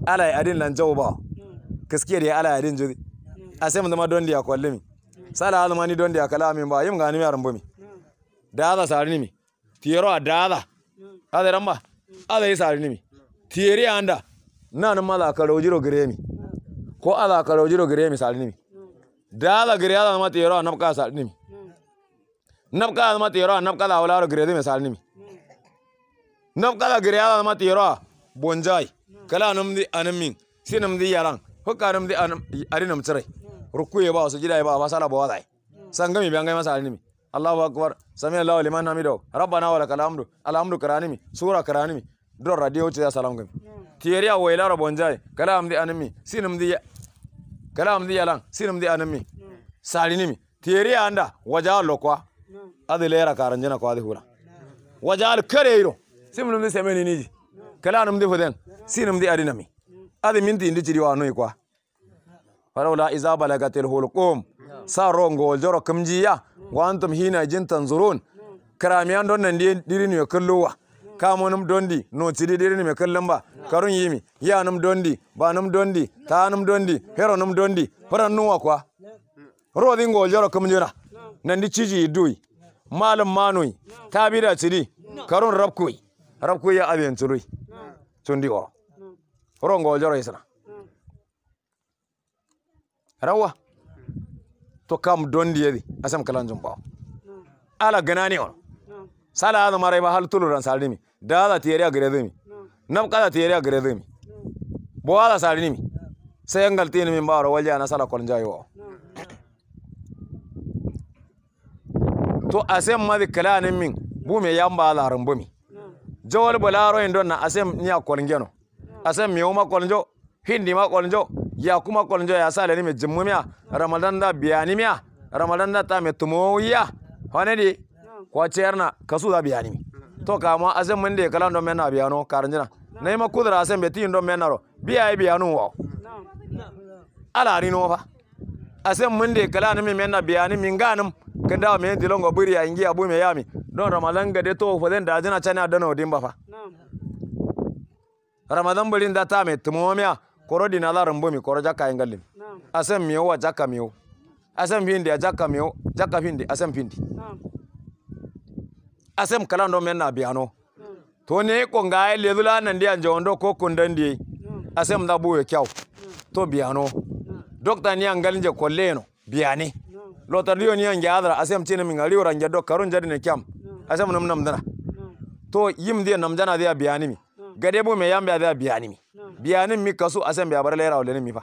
ala adin lan jawba kaskiya da ala adin jodi asam da ma don dia kolle mi sala almani don dia kalami ba yim ganimi arambo mi da da sarini mi fiero adada ada ramba ada sarini mi tiyeri anda nan mala karo jiro gremi ko ala karo jiro gremi salini dala gremi ala ka tiyero napka salini ka ala ma tiyero ka la wala gre de salini napka la gre ala mata yero bonjai kala sin nan mi yaran anan ari nan tsare rukuye ba su jidai ba ba sala ba wadai sangami bi an gai masa alnimi Allahu akbar sami Allahu liman hamido rabbana wa lakal hamdu alhamdu karanimi sura karanimi dor radio ce salam gam tiyeria wayla ro bonjai kala amdi anami sinum di kala amdi yalan sinum di anami salinimi tiyeria anda waja lokwa adi lera karanjana ko adi hura waja al kareiro simnum di semeni ni kala anum di foden sinum di adinami adi minti indi cidi wa noy kwa falawla iza balagatil hulqum saro ngol joro kamjiya wan antum hina jintan zurun karamiyan don nan di dirinu kallowa kamonum dondi no dide diri me kallon ba karun yimi yanum dondi banum dondi tanum dondi heronum dondi faran nuwa kwa din go jaro kam jona nan di ciji dui malum manui ci di karun rabkoi rabkoi ya abiyan turui tundi o ro go jaro isna rawa to kam dondi yadi asam kalanjum ba ala ganani on sala ana marai ba hal tuluran sarimi da za ta yari a gare zami nam kada ta yari a gare zami bo ala sarimi sai an galti ni min ba ro walya na sala kolin jayo to asem ma bi kala ni min bu me ba la ran bumi jawal ro en don na asem ni a kolin ngeno asem mi ma kolin jo hindi ma kolin jo ya kuma kolin jo ya sala ni me jimmumiya ramadan da biyani miya ramadan da ta me ya hone di yarna za biya ni to kaamo asen mende kala ndo menna biyaano karanjina naima kudra asen be ro biya yi biya no wo ala no fa asen mende kala nimi biya ni min ganum da me go buri ya ingi abu me yami don ramadan gade to zan da jina no din ba fa ramadan bulin da ta me tumomiya koro dina la rumbu mi koro jaka ingalim asen miyo wa jaka miyo asen pindi jaka miyo jaka pindi asen pindi asem kala ndo men na biano to ne ko ngai le dula nan dia njondo ko kundan di asem da buwe kyau to biano dokta ni angal nje kolleno biani lo lota dio ni ange adra asem tin min ali ora nge do karun jadi ne kyam asem nam nam dana to yim dia nam jana dia biani mi gade bu me yam bia dia biani mi biani mi kasu asem bia barale rawle le mi fa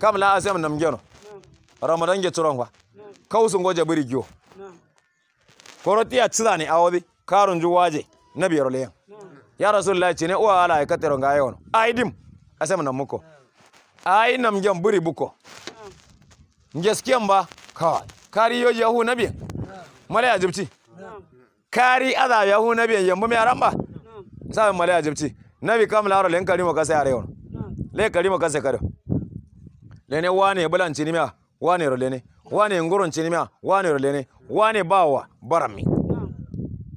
kam la asem nam geno ramadan ge turon fa kawsun goje buri gyo koroti a ne ne bi? karun ju waje na biyar leyan ya la ce ne uwa ala ya teron ga yawan ai dim asem nan muko ai nam jam buri buko gaskiyan ba kawai kari yo yahu nabi mala ya jibti kari aza yahu nabi yambo me aramba sai mala ya jibci nabi kam laro len karimo kasa yareon le karimo kasa kado lene wane bulanci ni me wane rolene wane ngoron cinima wane rolene wane bawa barami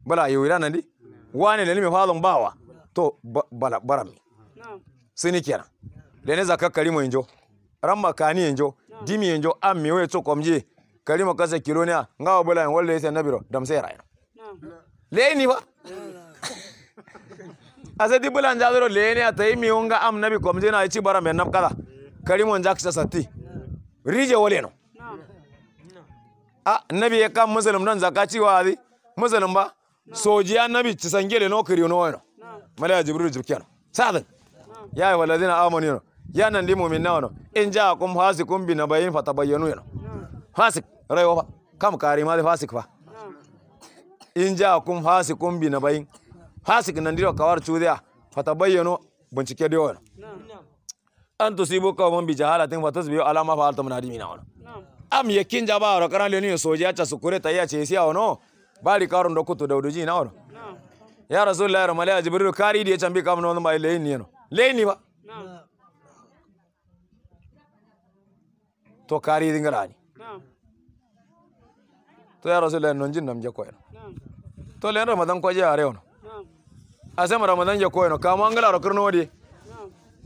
bala nan di wane lene mai falon bawa to bala barami sini kenan lene zaka karimo injo ramma kani injo dimi injo ammi we to komji karimo kase kilonia ngawa bala en wolle ese nabiro dam sai rayo leni ba asa di ne? A ta yi mi onga am nabi komji na ichi barami nap kala karimo njak sasati rije wale no a nabi ya kan musulun don zaka ci wa azi ba sojiya nabi ci sangele no kiri no wano malaya jibril jibkiya no sadan ya yi walazina amani yano ya nan di mumin na wano in ja kun fasik kun bi na bayin fata bayyanu yano fasik rayuwa fa kam kare ma da fasik fa in ja kun fasik kun bi na bayin fasik nan di kawar cudiya fata bayyano bincike da wano an tusibu qauman bi jahalatin fa alama fa ma fa'altum mina wana am yakin jaba ro kana leni soja ta sukure ta yace siya wono bari karun da kutu dauduji na wono ya rasulullahi ramala jibril kari da ya tambi kam no mai leni no leni ba to kari dingara ni to ya rasulullahi non jin nam je ko to len ramadan ko je are wono asema ramadan je ko wono kamo angala ro kurno wadi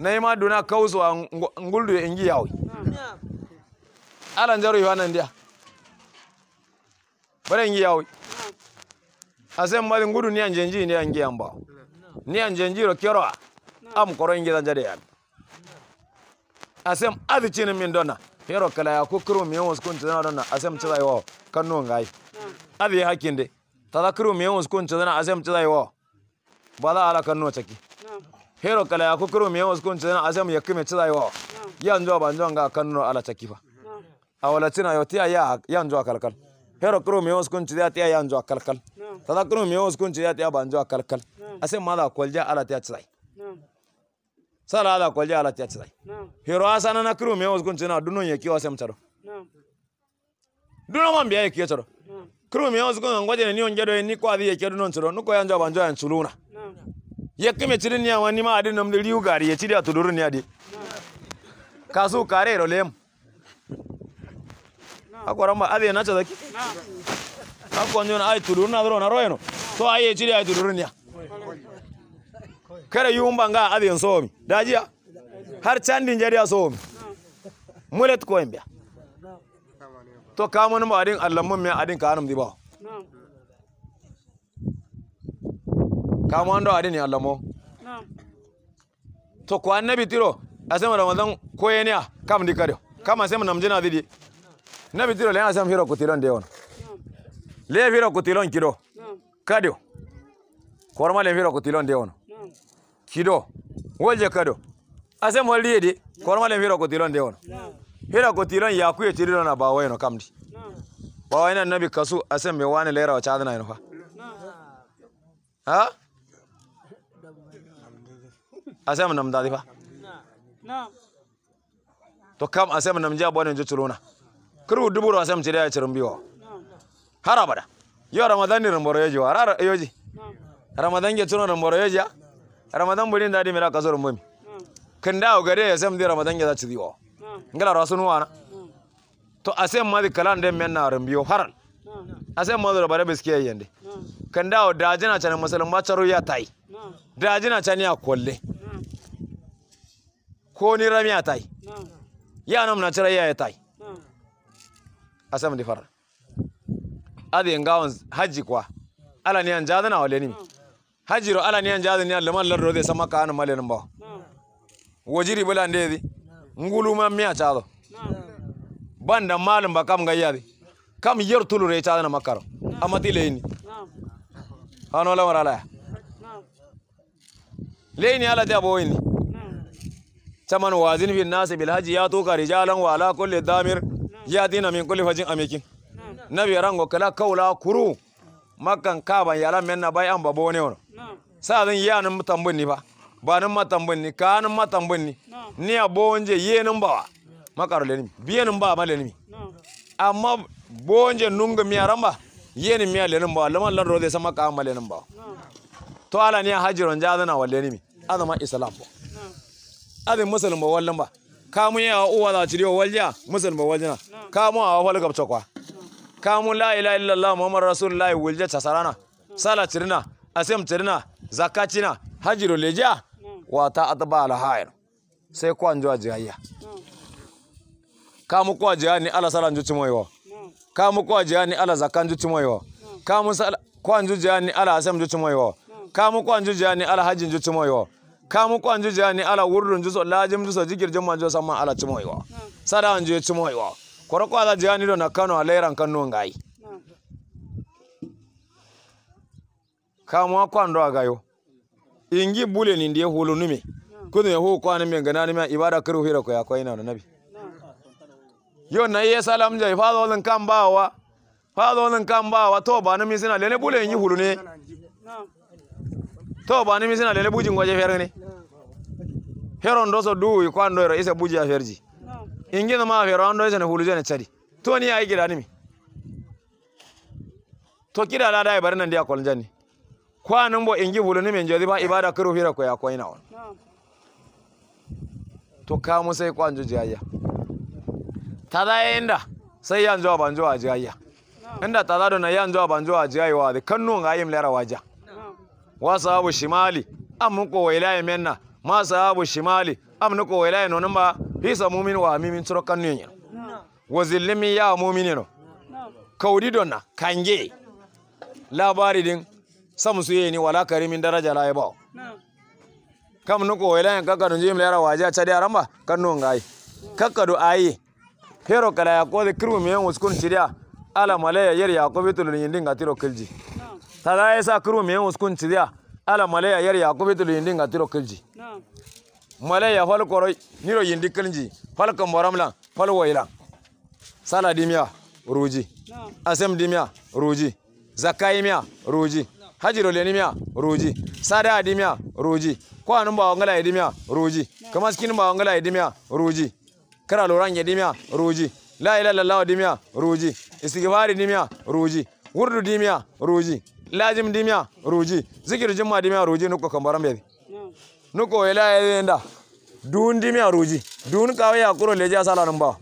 na ma duna kawuswa nguldu ingi yi ala njaru yohana bada bare ingi a asem mbali ngudu ni anjenji ni angi ba ni jenji ro kero am koro ingi zanjade yan asem adi chini min dona hero kala ya kukuru mi yawon sukun tana dona asem chida yawo kanu ngai adi hakinde tadakuru mi yawon sukun tana wa ba yawo a ala kanu chaki hero kala ya kukuru mi yawas kun tsana asam yakime tsayo ya nzo ba nga kanno ala takifa awala tsina yo tiya ya ya nzo kalkal hero kuru mi yawas kun tsaya tiya ya nzo kalkal tada kuru mi yawas kun tsaya tiya ba kalkal asam mala kwalja ala tiya tsai sala ala kwalja ala tiya tsai hero asana na kuru mi yawas kun tsana dunon yake wasam tsaro dunon man biya yake tsaro kuru mi yawas kun ngoje ne ni onjedo ni kwa bi yake dunon tsaro nuko ya nzo ba ya tsuluna yekkime ni ma adin nan riyu gari ya cidi a tudurni adi kasu karero lem akoramba adi nacho daki na ay tudurna drona roeno so ay ye tudurun ay kare kere yumba nga so nsomi dajiya har candi jariya a omi mulet biya to kamonmo adin allamun me adin kanum dibawa kama ndo adini allamo to ko annabi tiro asema ramadan ko yenia kam dikadio kama sema namjena didi nabi tiro lena sam hiro kutilon de on le hiro kutilon kido kadio korma le hiro kutilon de on kido wolje kado asem wali yedi korma le hiro kutilon de on hiro kutilon ya kuye tirilo na bawo eno kamdi bawo eno nabi kasu asem me lera wa chadna eno fa ha a sai mu nam dadi fa to kam a sai mu nam jabo ne jutuluna kuru dubu a sai mu tida ya cirin biwa har abada yo ramadan ne ramboro yaji wa rar yoji ramadan ge tuno ramboro yoji ramadan burin dadi mira kasoro mumi kanda o gare ya sai mu di ramadan ge za ci diwa ngala nuwa na to a sai mu di kalan da men na rambiyo haran a sai mu da bare biskiye yende kanda o dajina chanan musulun ba charo ya tai dajina chani ya kolle ko ni rami atai ya nam na cira ya atai asam di far adi ngawon haji kwa ala ni an jadana wale ni hajiro ala ni an ni lamal larro de sama ka an malen ba wajiri bala ndedi ngulu ma mi achado banda malum ba kam gayadi kam yer tulu re chadana makaro amati leini hano marala leini ala de aboini taman wazin fi nasi bil haji ya tuka rijalan wa ala kulli damir ya dina min kulli fajin amiki nabi rango kala kaula kuru makan kaban yala menna bai an babo ne wono sa zan ya nan tambun ni ba ba nan ma tambun ni ka nan ma tambun ni ni abo wonje ye nan bawa makaro lenim biye nan ba ma ni amma bonje nunga mi aramba ye ni mi nan ba Lamar lan rode sama ka amma nan ba to ala ni hajiron jazana wa lenim azama islam ba abin musulun ba wallan ba ka mun yawa uwa za ci wa waljiya, musulun ba waljana ka mun awa falgab cakwa ka mun la ilaha illallah muhammad rasulullahi wulja tasarana sala tirna asem tirna zakatina hajiru leja wa ta atba al sai kwan jiwa jiyayya ka mu kwa ni ala sala njuti moyo ka Kamu kwa ni ala zakan njuti moyo ka mu sala kwan ni ala asim njuti moyo ka mu kwan ni ala hajin njuti moyo kamu ko anji ni ala wurrun juso lajim juso jikir jumma juso ma ala chimo iwa sada anji chimo iwa koro ko ala jani do nakano alera nkano ngai kamu kwa ndoa gayo. ingi bule ni ndiye hulu nimi. kudin yahu ko an men ganani ma ibada karu hira ko ya ko ina nabi yo na ye salam jai fa do lan kan bawa fa do lan kan bawa to ba na mi sina lene bule ingi hulu ne to ba na mi sina lene bujin goje fere ne hero ndo so duwi kwa andoyro isa buji affaire ingino ma affaire ando isa ne hulujo ne chadi to ni ay nimi to kida la dai barnan ndia kolon jani kwa anan ingi hulu nimi jodi ba ibada kuru hira ko ya ko ina on to ka mu sai ko anjo jayya ta da inda sai yanjo njo a jayya inda ta da na ya njo a jayya wa da kannu ga yim lera waja wa sabu shimali amma ko waila yemenna ma sahabu shimali amna ko wela no namba hisa mumin wa mimin turo kan nyanya wa zillimi ya mumin no kaudi donna kange labari din samsu yeni wala karimin daraja la yabo kam nuko wela ka kanu jim lera waja chade aramba kanu ngai kakadu ayi hero kala ya ko de kirbu me uskun chidia ala malaya yer yakobitul yindinga tiro kilji tada sa kirbu me uskun chidia ala malaya ya kubi tulu yindi nga tiro kilji malaya fal koro niro yindi kilji fal kambaramla fal waila sala miya, ruji asem miya, ruji zakai miya ruji hajiro leni miya ruji sada miya, ruji numba anum ba ngala miya, ruji kamaskin ba ngala miya, ruji kara loran ya miya, ruji la ilaha illallah miya, ruji istighfar miya, ruji wurdu miya, ruji lajim dimya ruji zikir jimma dimya ruji nuko kambaram bebi nuko ela yenda dun dimya ruji dun kawe akuro leja sala namba ba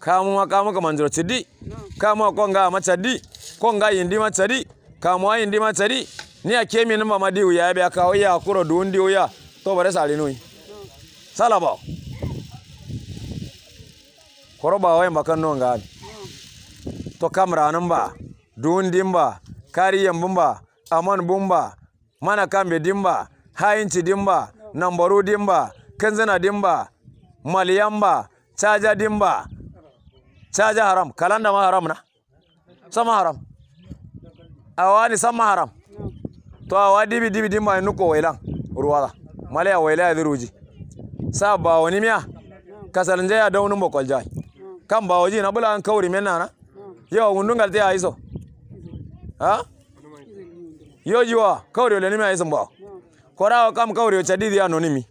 kamu ma kamu ka manjiro chidi kamu ko nga ma chadi ko nga yindi ma chadi kamu ay yindi ma chadi ni akemi namba madi uya be akawe akuro dun di uya to bare salinui sala ba koroba wa mbakan no ngabi to kamranin ba din dimba kariyan bumba aman bumba mana kambe dimba hayinci dimba nambaru dimba ba dimba maliyamba caja dimba caja haram kalanda ma haram na sama haram awani sama haram to awa dibi dibi dimba inu nuko wailan ruwala Maliya, waila ya ruji sa ba wani miya kasalin jaya daunin bakwal jai kan ba waje na bula an kauri menna na Yau, yo wundungal te aiso ha yo jiwa kawrio lenimi aiso mbo korawo kam kawrio chadidi anonimi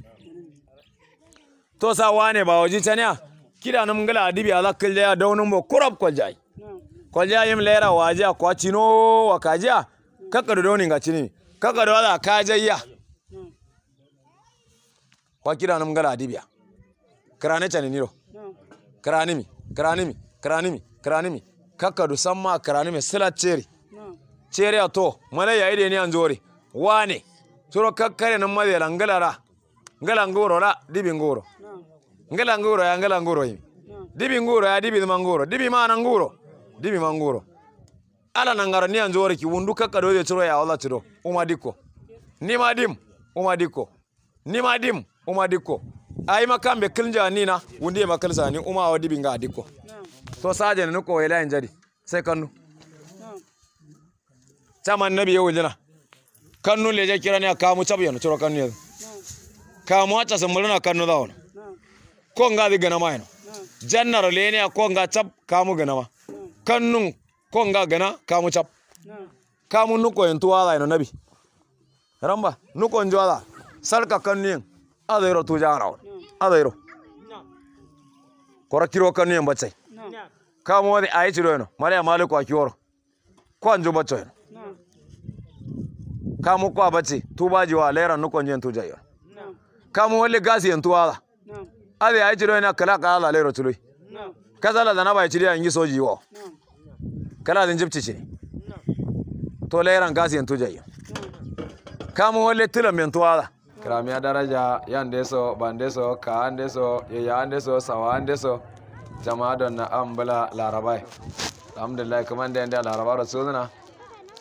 to sa wane ba oji chania kida nam ngala adibi ala kulde ya dawnum bo kurab koljai koljai yim lera waje kwa chino wakaja kakado doni ngachini kakado ala kajaya kwa kida nam ngala adibi kira chaneniro kiranimi kiranimi kiranimi kiranimi kakadu samma karani me sila ceri ceri ato mana ya ide ni zori wane suro kakkare nan mabe la ngalara ngala ngoro la dibi ngoro ngala ngoro ya ngala ngoro yi dibi ngoro ya dibi mangoro dibi mana ngoro dibi mangoro ala nangara ni zori ki wundu do de turo ya wala uma diko ni madim diko ni madim diko ai makambe kilja nina wundi makalsa ni uma wa dibi nga diko. to sajene nu ko ila en jari sai kannu chama annabi yo wulina kannu leje je kirani akamu chabiyo no turo kannu yedo kamu acha semulana kannu dawo ko nga di gana mayno jannar le ne ko nga ka kamu gana ma kannun ko nga gana kamu chab kamu nu ko en tuwa da nabi ramba nu ko njwa da salka kannu adairo tujana adairo korakiro kannu yamba chai kamoore a yecciroyno mara a maali ko a kiworo ko an jubattoyno kamu ko a batti tubaji wa leyran nu konjo en tuja yon kamo holli gasi en tuwala ade a yecciroyno a kala ka ala leyro la kasala danaba yecciri a yi soji yiwo kala den jibti cini to lera gasi en tu yon kamo holli tilam en tuwala kiramiya daraja yandeso bandeso kaandeso yeyaandeso sawaandeso jamadon na ambala larabai alhamdulillah kuma da yadda laraba da sozuna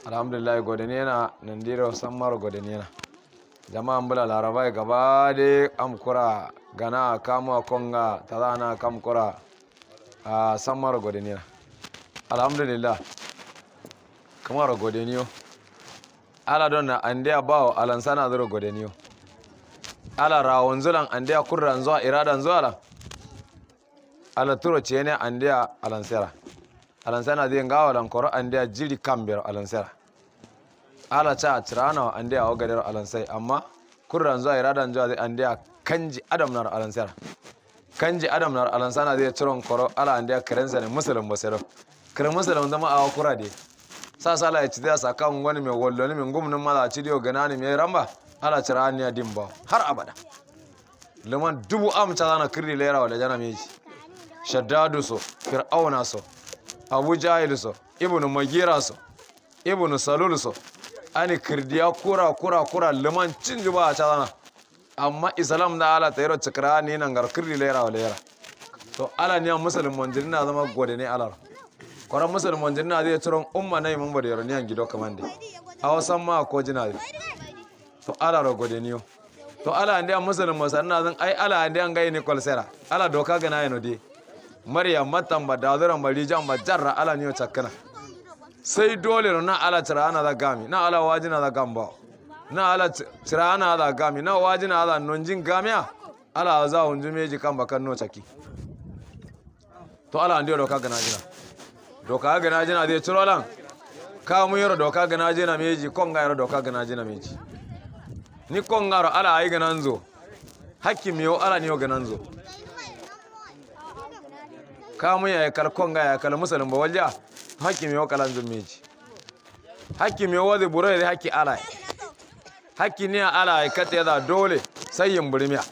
alhamdulillah godane na nandiro sammar godane na bula larabai gaba da amkura gana kamuwa konga tazana kamkura a sammar godane alhamdulillah alhamdulillah kamar godaniyo ala don na andiya bawo alansana zuru godaniyo ala rawon zulan andiya kurran zuwa iradan zuwa ala turo chene andia alansera di de ngawa lankoro andia jili kambiro alansera ala cha atirano andia ogadero alansai amma kurran zuwa iradan zuwa andia kanji adam nar alansera kanji adam nar alansana di turo koro ala andia kerenza ni musulun bosero kere musulun dama awa kura de sa sala ya chidya sa mwani wani me wollo ni min gumnin mala chidiyo ganani me ramba ala chirani ya dimbo har abada liman dubu amcha zana kiri lera wala jana miji. shaddadu so fir'auna so abu jahil so ibn magira so ibn salul so ani kirdiya kura kura kura liman cinju ba a cazana amma islam na ala ta yi rocci kira ni nan gar kirdi lera wa lera to ala ni ne musulman jirgin na zama gwada ne alar kwaran musulman jirgin na zai turon umma na yi mun bada yaro yan gido kamar da a wasan ma ko jina to ala ro ni yau. to ala ne musulman sannan zan ai ala ne an gaye ni kwalsera ala doka gana yano dai maryam matan badadura marija jarra ala niyo chakkana sai dole na ala tirana da gami na ala wajina da gamba na ala tirana da gami na wajina da nonjin gamia ala za hunju meji kan bakan no chaki to ala andiyo doka gana jina doka gana jina zai ciro lan ka mu yoro doka gana jina meji konga yoro doka gana jina meji ni konga ro ala ayi gananzo hakki miyo ala niyo zo. kamu ya kal konga ya kala musalin ba walja haki me wakalan zummeji haki mai wadi burai da haki ala haki ne ala ya kata da dole sai yin burmiya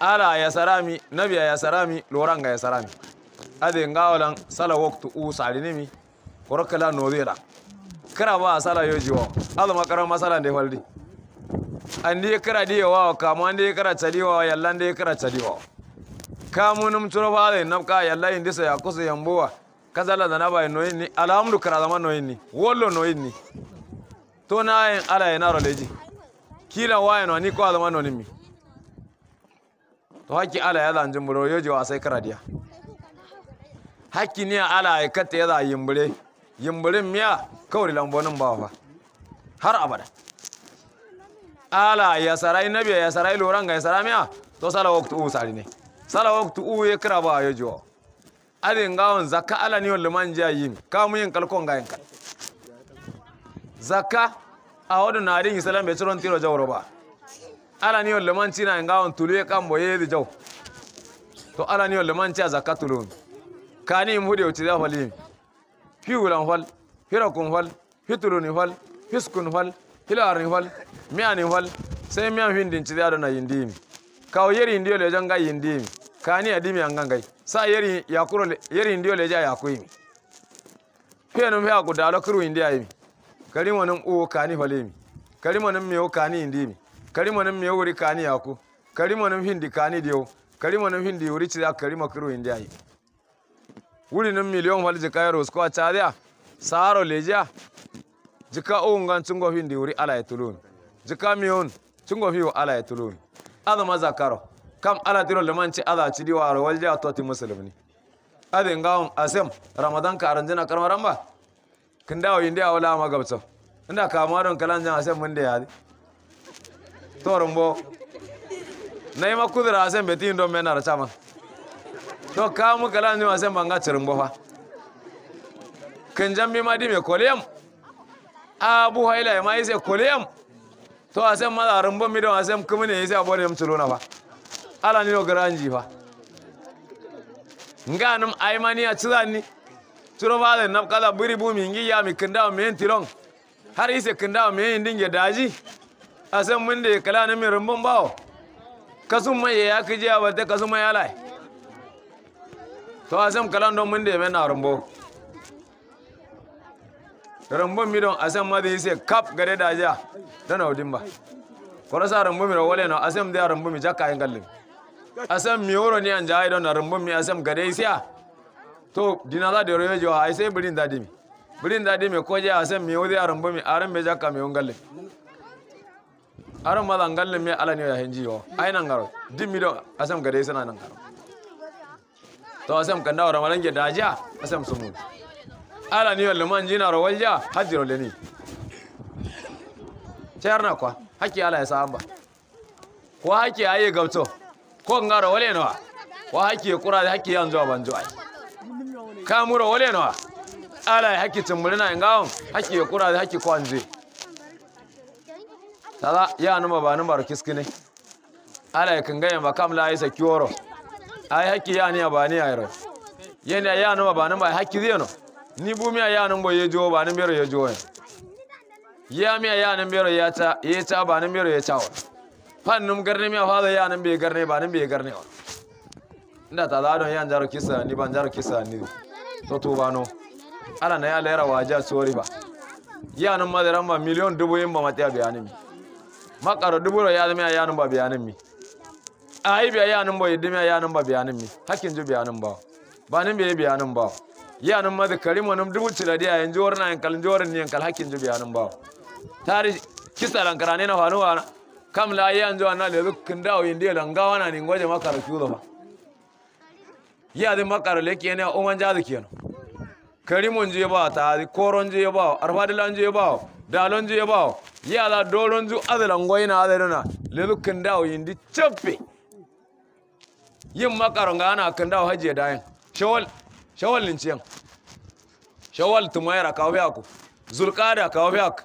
ala ya sarami nabiya ya sarami loranga ya sarami ade ngawalan sala waktu u mi korokala nodira kira ba sala yojiwa alma karam masala de waldi andi kira diwa kama andi kira chadiwa yalla andi kira chadiwa kamun da na ka yalla inda indisa yakusa yamboa kazala da naba ni alhamdu kara zama wallo wollo ni to na yin ala yana roleji kila wayan ni ko zama mi to haki ala ya zan jin buro yoje wa sai karadiya haki ne ala ya kata ya za yimbure yimburin miya kawai lambonin ba fa har abada ala ya sarai nabi ya sarai loran ga ya sarai miya to sala waktu usari ne sala waktu u ya kira ba ya jo ade ngawon zakka ala ni wal man jayim ka mu yin kalkon ga yin zakka a wadu na rin islam be tron tiro jawro ba ala ni wal man cina ngawon tuluye kan boye da jaw to ala ni wal man cha zakka tulun kani mu de uti fali fi wulan fal firakun fal fituluni fal fiskun fal hilarin fal miyanin fal sai miyan hindin ci da na yindi kawo yeri indiyo lejon ga yindimi kani a dimi adimi gangai sa yeri yakuro yeri ndio leja yakuimi fenu mhe agudalo kiru india imi kalimo nan o kani falemi kalimo nan mewo kani indimi kalimo nan mewo wuri kani yaku kalimo nan hindi kani dio kalimo nan hindi wuri ci kalimo kiru india imi wuri nan miliyon falji kayaro ko achadia saro leja jika o ngan tungo hindi wuri ala yatulun jika miyon tungo hiwo ala yatulun adama zakaro kam ala tiro leman ci ala ci diwa ar walja atati muslimni abin gawon asem ramadan ka aranjina karma ramba kin dawo yin da wala gabsa. inda kama don kalan jan asem mun da ya to rumbo nayi ma kudura asem betin don mena chama to ka mu kalan jan asem banga cirumbo fa kin jambi ma di me koliyam abu haila ma yase koliyam to asem ma rumbo mi don asem kuma ne yase abore yam na fa ala ni ogara njifa nga num aimani a chizani turo vale nap kala buri bu mingi ya mi kinda me tirong har ise kinda me ndinge daji asan mun de kala na mi rumbun bawo kasum mai ya kije a wata kasum mai alai to asan kala don mun de me na rumbo rumbun mi don asan ma de ise kap gare daja dana odin ba korasa rumbun mi ro wale no asan de rumbun mi jakka yin gallin asem mioro ni anja ai don rumbum mi asem gade isia to dinala de royo jo ai sai birin dadi mi birin dadi mi koje asem mi odi rumbum mi aran me jakka mi ongalle aran mala ngalle mi ala ni ya henji yo ai nan garo dimmi do asem gade isana nan garo to asem kanda wara malange daja asem sumu ala ni yalle man jina ro walja hajiro leni tayar na kwa haki ala ya Kuwa ko haki yi gabto ko ngara wale nawa wa haki kura da haki yanzu ban zuwa ka mura wale nawa ala haki tumurina ngawon haki kura da haki kwanze tada ya numa ba numa kiski ne ala ya ga yamba kam la isa kyoro ai haki ya ne ba ne ayro yana ya numa ba numa haki zai no ni bumi ya nan boye jo ba nan bero ya jo ya mi ya nan bero ya ta ya ta ba nan bero ya ta fannum garne mi a fada ya nan bai garne ba nan bai garne ba inda ta zadon ya jaro kisa ni ban jaro kisa ni to to ba no ala na ya lera ja sori ba ya nan madaran ba miliyon dubu yin ba matiya bayanin mi makaro dubu ya zama ya nan ba bayanin mi ai biya ya nan ba yadda mi ya nan ba bayanin mi hakkin ji bayanin ba ba nan bai bayanin ba ya nan madu karimo nan dubu tiladi a yanzu warin a yankal yanzu warin ni yankal ji bayanin ba tari kisa lankara ne na fanuwa kam la yanjo ana le kinda o ndiye langawa na ningoje makara kyudo ba ya de makara le kiyene o manja de kiyeno karimun je ba ta di koron je ba arfadilan je ba dalon je ba ya da doron ju adalan goyina adalana le kinda o yindi chappe yin makaron ga ana kinda o haje dayin shawal shawal linciyan shawal tumayra kawo biya ku zulqada kawo biya ku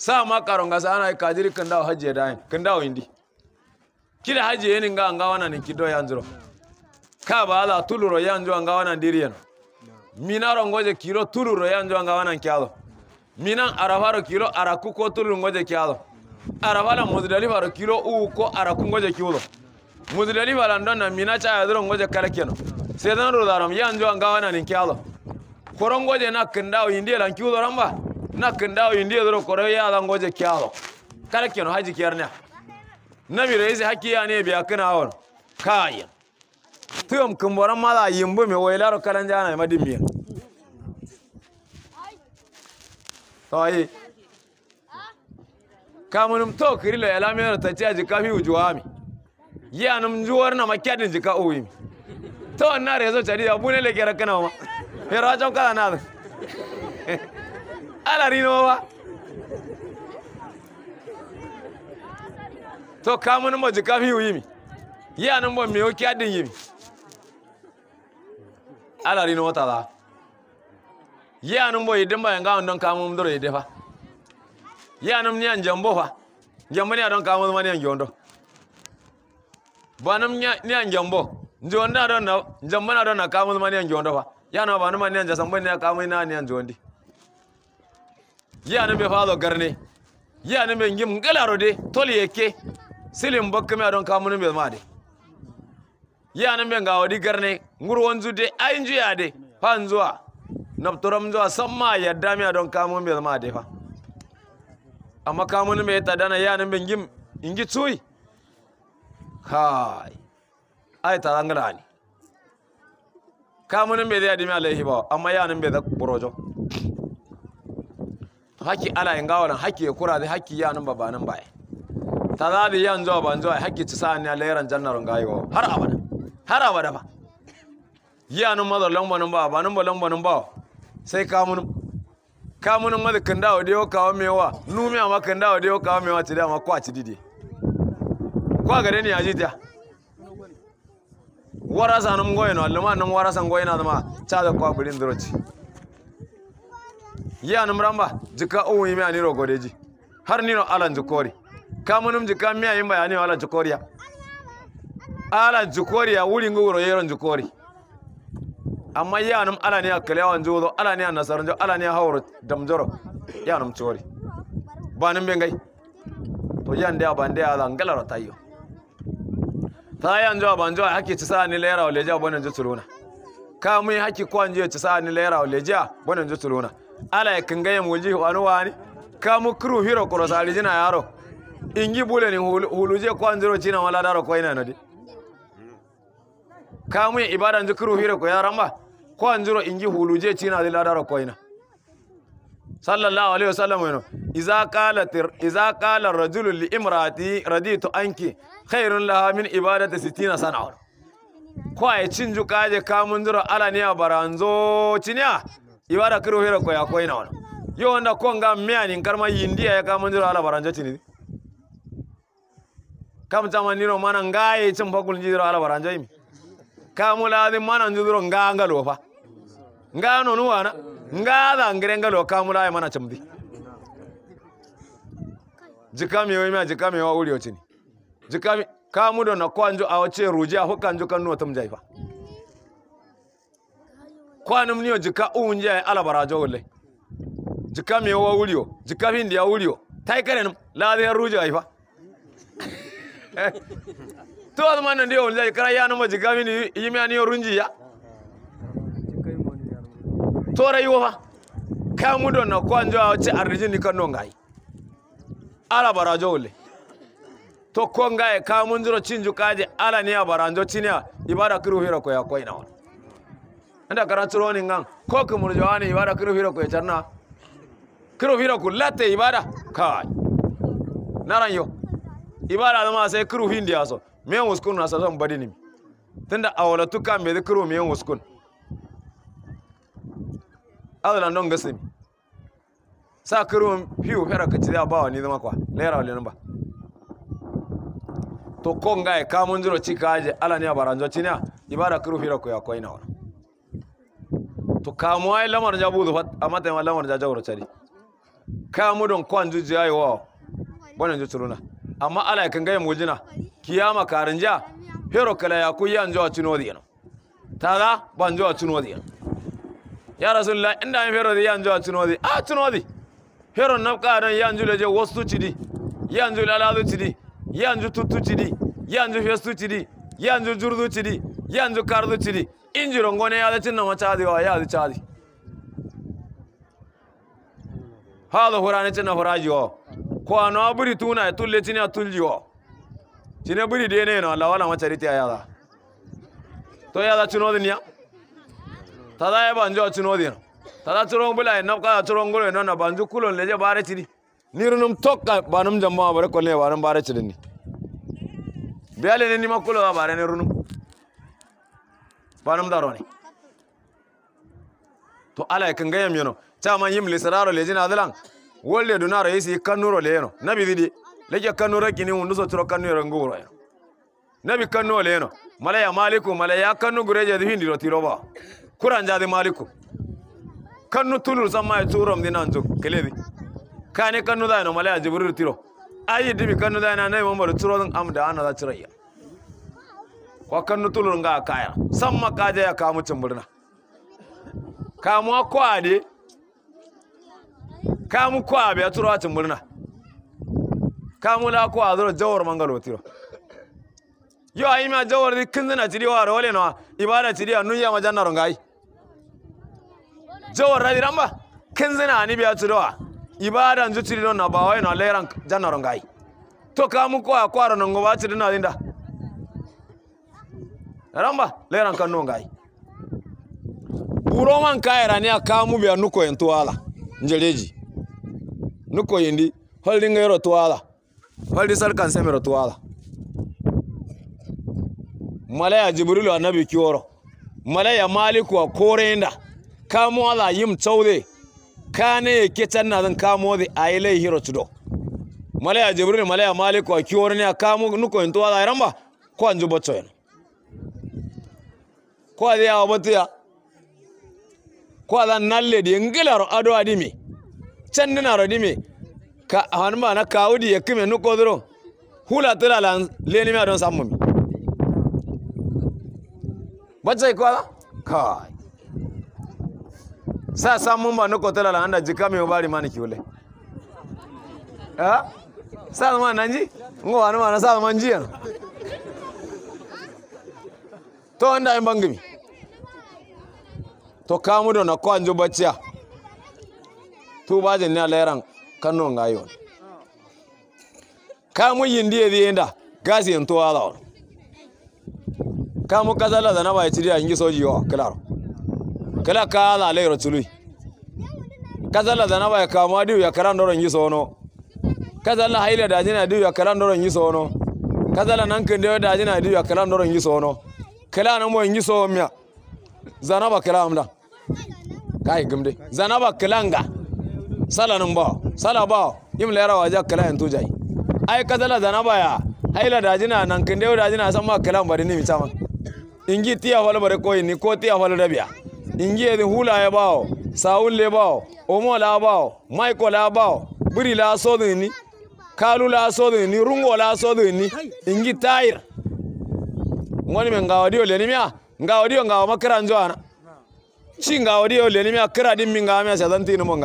sa ma karon gasa ana kadiri kan dawo hajje da kan dawo indi kida hajje yenin ga nga wana ne kido yanzuro ka ba ala tuluro yanzu nga wana diriyan mina rongoje kilo tuluro yanzu nga wana kyalo mina arafaro kilo araku ko tuluro ngoje kyalo arafala muzdalifa faro kilo u ko araku ngoje kyalo muzdalifa landon na mina cha yanzu ngoje kalakeno sai dan ro daram yanzu nga wana ne kyalo korongoje na kandao dawo indi lan kyalo ramba na kandao india doro kore ya da ngoje kyalo kala no haji kyarne na mi rezi haki ya ne biya kana won kai tum boran mala yimbu me wailaro kalan jana tai ka kamunum to kirilo elamiyar ta ce jika mi ujuwami yanum juwar na makyadin jika uwi to na rezo chadi abune le kera kana ma hera jam kala na ala rino ba to kamun mo jika fi yimi ya nan bon me o kya adin yimi ala rino ta ba ya nan bo yi ba yanga don kamun dore ide fa ya nan ni an jambo fa jambo ni don kamun mani an jondo banam ni an jambo njonda don na jambo na don na kamun mani an jondo fa ya na banam ni an jasam ni kamun na ni an jondi yana fa fazo garne ne me ngim ngalaro de toli yake silim bakke me don kamunu be ma de ne me ngawo di garne nguru wonzu de ainju ya de fan zuwa nabturam zuwa samma yadda me don kamun me ma de fa amma kamun me ta dana ne me ngim ingi tsui kai ai ta rangara ne kamunin bai zai adimi alaihi ba amma yanin be da borojo haki ala yin nan haki ya kura da haki ya nan ba nan baya ta za bi yan zuwa ban zuwa haki ci sa'an ya lairan jannarun gayo har abada har abada ba ya nan mazar lamba nan ba nan ba nan ba sai kamun kamun mazar kan dawo da yau kawo mewa numiya ma kan dawo da yau kawo mewa ci dama kwa ci dide kwa gare ni aji ta warasa nan goyi no alluma nan warasan goyi na zama ta da kwa birin duroci ye anum ramba jika yi miya niro godeji har nino ala jukori kamunum jika miya yimba yani ala ya. ala ya wuri nguro yero jukori amma ye anum ala niya akale wan jodo ala niya nasaran jo ala niya hawro damjoro ye anum chori banum bengai to yande abande ala ngalaro ratayyo. ta yan jo banjo haki ci sa ni lera wale ja bonan jo tuluna ka mu haki kwan je ci ni lera wale ja bonan jo tuluna ala ya kanga ya muji wani wani ka mu kru hiro koro sali jina yaro ingi bule ni huluje kwa nziro china wala daro kwa ina nadi ka mu ibada nzu kru hiro kwa yaramba. ba kwa nziro ingi huluje china dila daro kwa ina sallallahu alaihi wasallam yano iza qalat iza kala ar-rajulu li imraati raditu anki khairun laha min ibadati sitina sana'a Kwa ya cinju kaje ka mun ala ne baranzo cinya ibada kiro hera ko ya koyna wala yo wanda ko nga miya nin karma yindiya ya kama jira ala baranja tini kam tama niro mana ngaye cin bagul jira ala baranja mi kamu la mana ndiro nga ngalo fa nga no nu wana nga da ngire lo kamu la mana cimdi jikami yo miya jikami wa uri yo tini jikami kamu do na kwanjo awace ruji a hukanjo kan no tam jaifa kwanum niyo jika uhun ala alabara jawle jika mi wa wuriyo jika hindi ya wuriyo tai karen la da ruja ai fa eh, to adman ndi dio lai kara ya numa jika mi yimi aniyo runji ya to rayuwa fa kamu don na kwanjo ci ni kan non gai ala barajo le to konga Kamu kamun jiro cinju kaje ala ni abarajo cinya ibada kiru hira ko ya koina wala anda karanturo ni ngang ko ke murjo ani ibada kiro hiro ko canna kiro hiro ku latte ibada kai naran yo ibada ma sai kiro hindi aso men wuskun na sasan badini tunda awala tuka me da kiro men wuskun adala non gasim sa kiro fiu fera ka ci da bawa ni zama kwa lera wale namba to konga e kamun jiro cika aje ala ne baranjo cinya ibada kiro hiro ko ya koina wala to kamo ai lamar ja buzu fat a ta ma lamar ja jawar tare ka mu don kwan juji yayi wa wannan ju turuna amma ala kan ga mu jina kiyama karanja hero kala ya ku yan jawa tuno di yana taga ban jawa tuno di yana ya rasulullah inda mi hero di yan jawa tuno di a tuno di hero nabka dan yan jule je wasu cidi yan jule alazu cidi yan ju tuttu cidi yan ju festu cidi yan ju jurdu cidi yan ju kardu cidi inji rongone ya zacin na macazi wa ya zacazi hada hurani cin na huraji wa ko ana buri tuna ya tulle cin ya tulji wa cin buri dai ne na lawala macari ta yada to yada cin odin ya ta za ya banjo cin odin ta za ciron bula ya nafka da ciron gulo ya banjo kulon leje bare cini nirunum tokka banum jamma bare kolle banum bare cini ni ne ni makulo bare ne runum banum daroni to ala kan gayam yano tama yim lisraro le jina dalan wolle dunaro yisi kanuro le yano nabi didi leje kanuro kini wundu so tro kanuro nguro yano nabi kanno le yano malaya maliku malaya kannu gureje di hindi rotiro ba kuran jadi maliku kannu tulur samma e turom dinan jo keledi kane kannu da no malaya jiburu tiro ayi dibi kannu da na nay mamadu turo dan am da ana da cirayya wa kan nutulun ga kaya san makaje ya kamu cimburna kamuwa kwa ne kamu kwa biya turawa cimburna kamu la kwa zura jawar mangalo tiro yo ayi ma jawar di kinzina tiri wa role no ibada tiri a nunya majanna rongai jawar radi ramba kinzina ni biya turawa ibada nzu tiri no na bawai no leran janna rongai to kamu kwa kwa rongo ba tiri na linda ramba leran kan no ngai buro man kaira ne aka mu biya nuko tuwala nuko holding tuwala tuwala malaya jibrilu annabi kiworo malaya maliku a kamo ala yim kamo hiro tudo malaya jibrilu malaya maliku a kiworo ne kamo nuko tuwala ramba ko ko ade awa batuya ko ada nalledi ngilaro ado adimi cendinaro dimi ka ba na kime nuko nukodoro hula tura la leni mi don sammumi bace ko ala kai sa samun ba nuko tura la anda jikami ubari mani kiule ha sa ma nanji ngo anuma na sa manji to anda imbangimi to kamuɗo no koanjo bacciya tubaje ni a leran kanno ngayi on kamu yindi edi enda gasi en tuwala on kamu kasala zanaba ba ciriya ingi soji yo claro kala kala leyro cului kazala zanaba e kamu ya yakaran doro ingi sono kasala hayle dajina ya yakaran doro ingi sono kasala nankendewe dajina adiw yakaran doro ingi sono kala namo yi so miya zanaba kala amla kai gimde zanaba kilanga salanin ba sala ba yim lera waje kila yantu jai ai kazala zanaba ya haila dajina nan kinde dajina san ma kilan bari ni mitama ingi tiya wala bare koi ni ko tiya wala rabia ingi edin hula ya bao saul le bao omo la bao maiko la ba buri la so ni kalu la so ni rungo la so ni ingi tair ngoni me ngawadio le ni mia ngawadio ngawa makira njoana shinga wadi yo leni mi kira di minga mi sedan tinu mo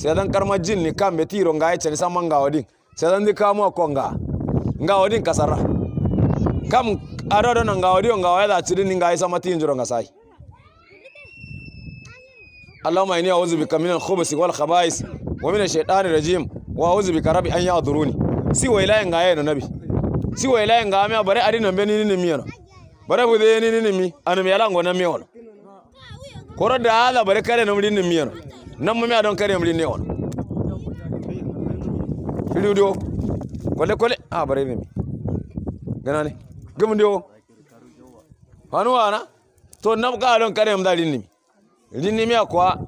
sedan karma jin ni kambe tiro ngai chen sama nga wadi sedan di kamu akonga nga wadi kasara kam arodo dona nga wadi nga wada chiri ni ngai sama tin juro ngasai اللهم اني اعوذ بك من الخبث والخبائث ومن الشيطان الرجيم واعوذ بك ربي ان يحضروني سوى لا ينغاي نبي سوى لا ينغامي بري ادي نبي ني نمينا bara mu zai ni nimi a nimi mi ala ngona mi on koro da ala bare kare na mi ah, nimi mi nan mu miya don kare ne ni filu diyo kwale kwale a bare gana ne gimu o hanu wana to nan ka don kare mi dalin ni rinni mi kuwa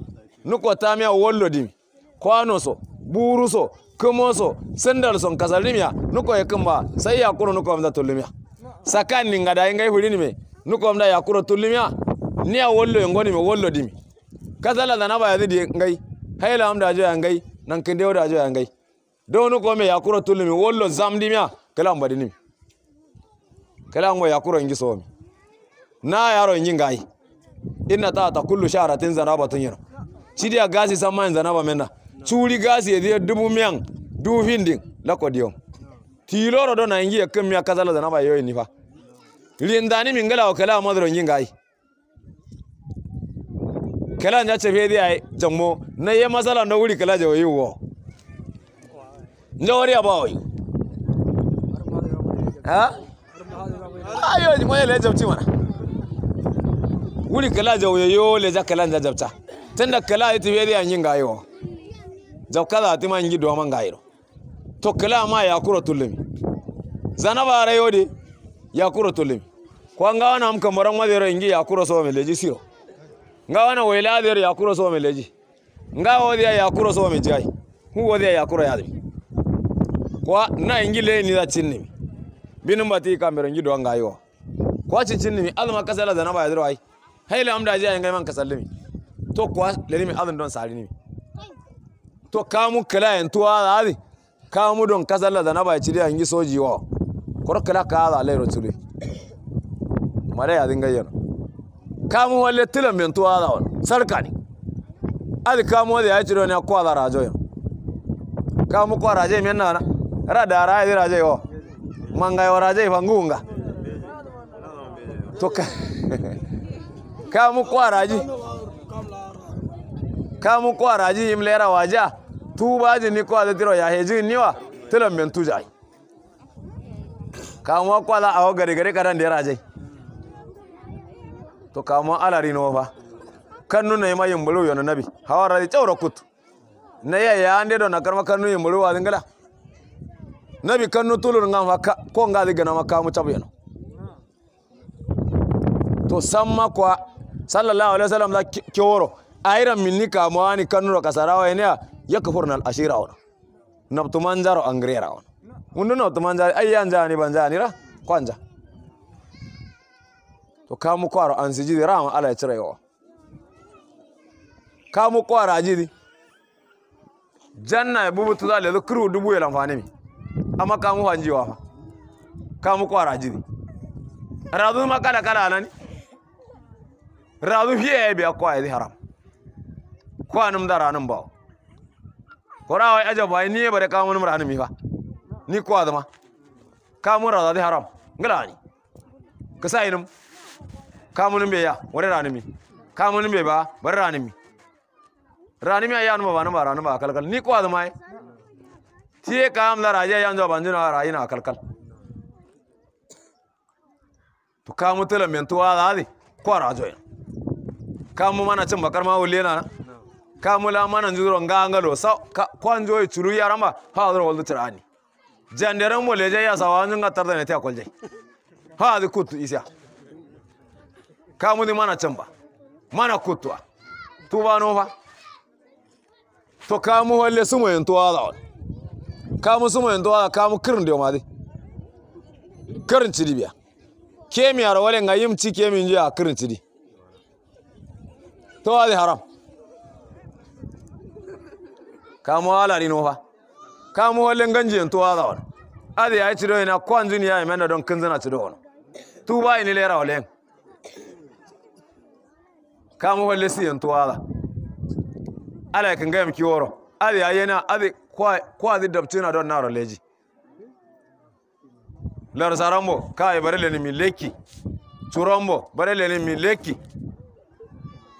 nuko ta miya wallo dimi kwano so buru so kumo so sindar son nukwa nuko yakamba sai yakuru nuko amda tolumia sakan ni ngada ingai hulini me nuko mda yakuro tulimya a wollo ngoni me wollo dimi kazala dana ba yadi ngai hayla amda jo ngai nan kende oda jo ngai do nuko me yakuro tulimi wollo zamdimya kala mba dini kala ngo yakuro ngi somi na yaro ingi ngai inna ta ta kullu sharatin zanaba tun yaro cidiya gasi samman zanaba menna curi gasi yadi dubu miyan du hindin diom tiloro do na ingia kem ya kazala zana ba yoy ni fa lindani mingela okela madro nyingai kala nya chebe di ai changmo na ye masala no wuri kala jo yuwo ndori abawi ha ayo ni moye le jabti mana kela kala jo yo le ja kala nja tenda kela kala itibe di anyinga yo jabkala atima ngi do mangairo to kala ma ya kura tulumi zana rayo de ya kura tulumi ko nga wana am kamaran madero ingi ya kura so meleji siro nga wana waila der ya kura so meleji nga wodiya ya kura so mejai hu wodiya ya kura yadi ko na ingi le ni da cinni binin bati kamera ingi do nga yo ko cin mi alma kasala zana bara yodro ai hayla am da ji ngai man kasallimi to ko mi adan don sari ni to kamu kala en tuwa adi ka mudon kasalla da na ba ciri an yi soji wa korkala ka za lai rotule mare ya dinga yana ka mu walle tilan min tuwa da wani sarka ne ali ka mu da ya ciro ne akwa da rajo yana ka kwa raje min na ra da ra ya raje wa manga ya raje fangunga to ka ka kwa raji ka mu kwa raji mlera waja tubaji ni ko ala tiro ya heji niwa tilan men tujai kamo kwala awo gari gari karan da yarajai to kamo alari no fa kan nuna yima yimbulu yo nabi hawara di tawra kut na ya ya ande do na karma kan nuna yimbulu wa dingala nabi kan nu tulur ngam fa ko ngali gana maka mu tabyano to samma kwa sallallahu alaihi wasallam la kiworo ayira minni kamo ani kan nuna kasarawa enya yakfurna al ashira on nabtumanjaro angrera on mundu nabtumanja ayyanjani banjanira kwanja to kamu kwaro ansijidi rama ala ya yacirayowa kamu kwaro ajidi janna bubutu za lezu kuru dubu yelan fanimi amma kamu hanjiwa fa kamu kwaro ajidi razu ma kala kala anani razu fiye ya biya kwa yadi haram kwa da ranin bawo kora wai aja bai ni bare ka mun murani mi fa ni ko adama ka mun raza da haram ngalani ka sai num ka mun be ya wore rani mi ka mun be ba bare rani mi rani mi ayanu ba nan ba rani ba kalkal ni ko adama ai tiye ka am la raja yan jo na rayi na kalkal to ka mutala mentuwa da ko rajo ka mun mana cin bakar ma wulle na kamula mana njuro lo sa kwanjo churu yaramba ha dro wal tirani jandere mo leje ya sawa njunga tarda ne ta kolje ha adi kutu isya kamuli mana chamba mana kutwa tu no ba to kamu holle sumo to ala kamu sumo to ala kamu kirin de madi kirin biya kemi ara wale ngayim ci kemi nje a kirin cidi to ali haram kamo ala ni nofa kamo wallen ganje en tuwa zawon adi ya ci na kwan juni ya mena don kinzana ci doyna tu ba ni lera wallen kamo walle si en tuwa ala ala kan gayam woro adi ya yana adi kwa kwa dabci na don naro leji lar sarambo kai barele ni mileki churombo barele ni mileki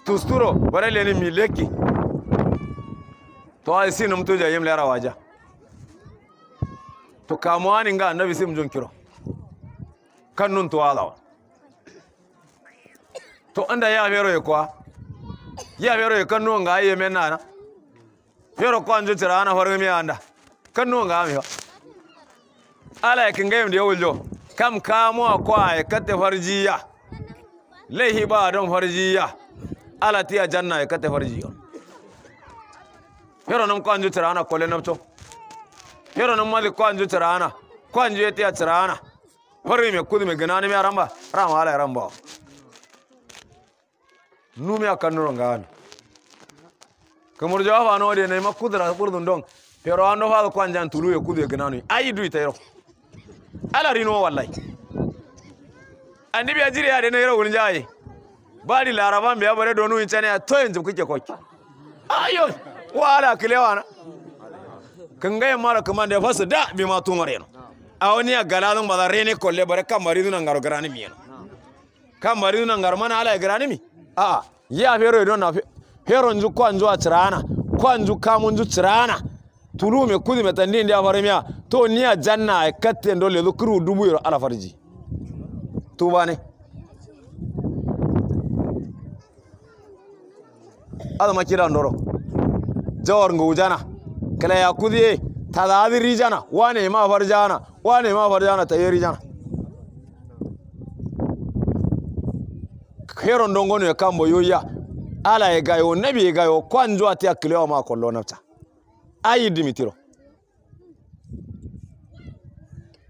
tusturo barele ni mileki to si sinum tuja yim lera waja to ni nga annabi sim junkiro nun to alawa to anda ya mero ye kwa ya mero ye kannu nga ayi menna na mero kwa nju tira ana horo mi anda nun ga mi ala yakin gayim da yawuljo kam kamo kwa ya katte farjiya laihi ba don farjiya ala tiya janna ya katte farjiya yero nam kwanju tirana kole namto yero nam mali kwanju tirana kwanju yete tirana hori me kudu me ganani me aramba rama ala aramba nu me akanuro ngani kamur jawaba no de ne ra kurdun dong pero ando fa kwanja tulu ye kudu ganani ayi du itero ala rino wallahi biya jiri ya de ne yero gunjaye bari laraban be abare donu incane to yanzu kuke koki ayo wala kilewana kanga ya mara kuma da fasu da bi ma tumar yana a wani ya galalun ba rene kolle bare kan maridu nan garo garani mi yana kan maridu nan garo mana ala garani mi a ya fero don na fero nzu kwan zuwa tirana kwan zu kamun zu tulu me kudu me tandi ndia miya to niya janna e katte ndole lu kru dubu yoro ala farji ne. ala makira ndoro jawar ngujana kala ya kudiye tadaadi rijana wane ma farjana wane ma farjana taye rijana hero ndongono ya kambo yoya ala ye gayo nabi ye gayo kwanjo ati akilewa ma kollo nafta ayi dimitiro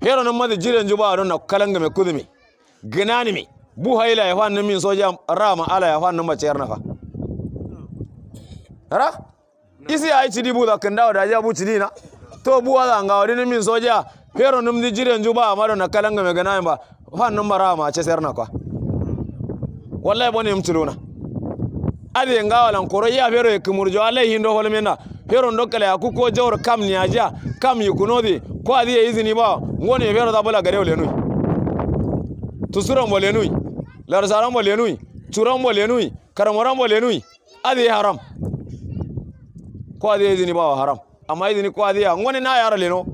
hero nan madi jiren juba don na kalanga me kudumi ginani mi bu haila ya fannin min soja rama ala ya fannin mace fa, ra isi ya cidi bu da kanda da ja bu cidi na to buwa da nga wadi min soja pero num di jire ju ba amado na kalanga me gana ba fan num bara ma ce ser na kwa wallahi boni mtuluna tuluna nga wala koro ya pero e kumurjo alai hindo holmena pero ya kuko jawr kam ni aja kam yikunodi ko adiye izini ba ngone pero da bala gare olenui tusuran bolenui larzaran bolenui turan bolenui karmoran bolenui ade haram ko ade izini bawa haram amma izini ko ade wani na yara leno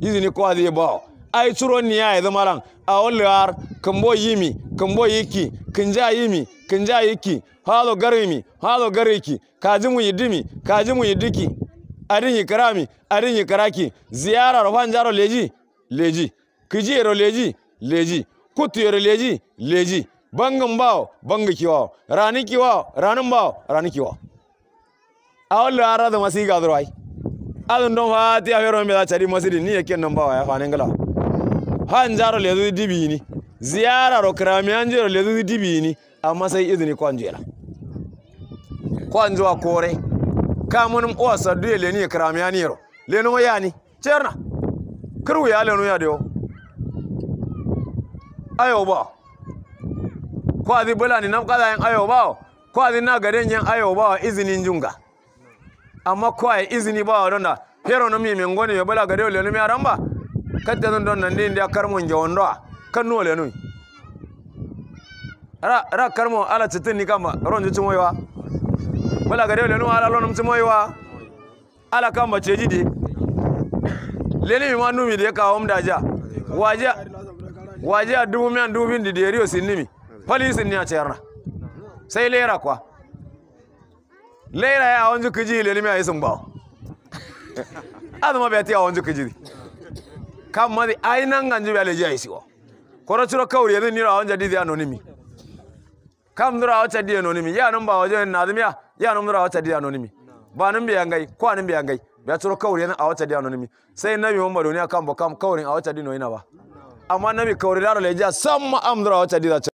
izini ko ade bawa ai tsuro ni ya zama ran a wallar kambo mi kambo mi kan ja yi ki halo mi halo ka ji mu ka ji mu a rin yi adin ki ziyara rofan jaro leji leji kijero leji leji kutu kutuyero leji leji bangan bawo banga kiwa rani kiwa ranin bao rani kiwao awal ara da masi ga durwai adun don fa ti a fero me da masu masiri ni yake nan bawa ya fa nan gala han jaro lezu dibi ni ziyara ro krami an jaro lezu dibi ni amma sai izini kwan kwanjwa kore kamun o sadu leni ya krami ya yero le ya ni cerna kru ya le ya deo ayo ba ko bula ni nam yang yin ayo bao ko na gaden yang ayo bao izini njunga. amma kwai izini bao donna hero no mi men ngoni yo bala gade ole no mi aramba kadda don don nan dia karmo njo ndoa kan no le no ra ra karmo ala titin ni kama ronjo tumo yo bala gade ole no ala lonum tumo yo ala kamba cejidi leni mi ma numi de ka hom daja waje waje a dubu mi an dubu bin di de riyo sinimi polisin ne a ciyar sai lera kwa. lera ya awon kiji ji lelimi mai sun bawo azuma bai tiya awon juku ji kan madi ainan ganji bai leji a isi wa koro ciro kawuri ya ni awon jadi zai anonimi kam nura awon jadi anonimi ya nan ba wajen na azumi ya ya nan nura awon jadi anonimi ba nan biya ngai, ko nan biya ngai. bai ciro kawuri yanzu awon jadi anonimi sai nabi mun baroni akan bukam kawurin awon jadi no ina ba amma nabi kawuri da leji a san ma'am nura awon jadi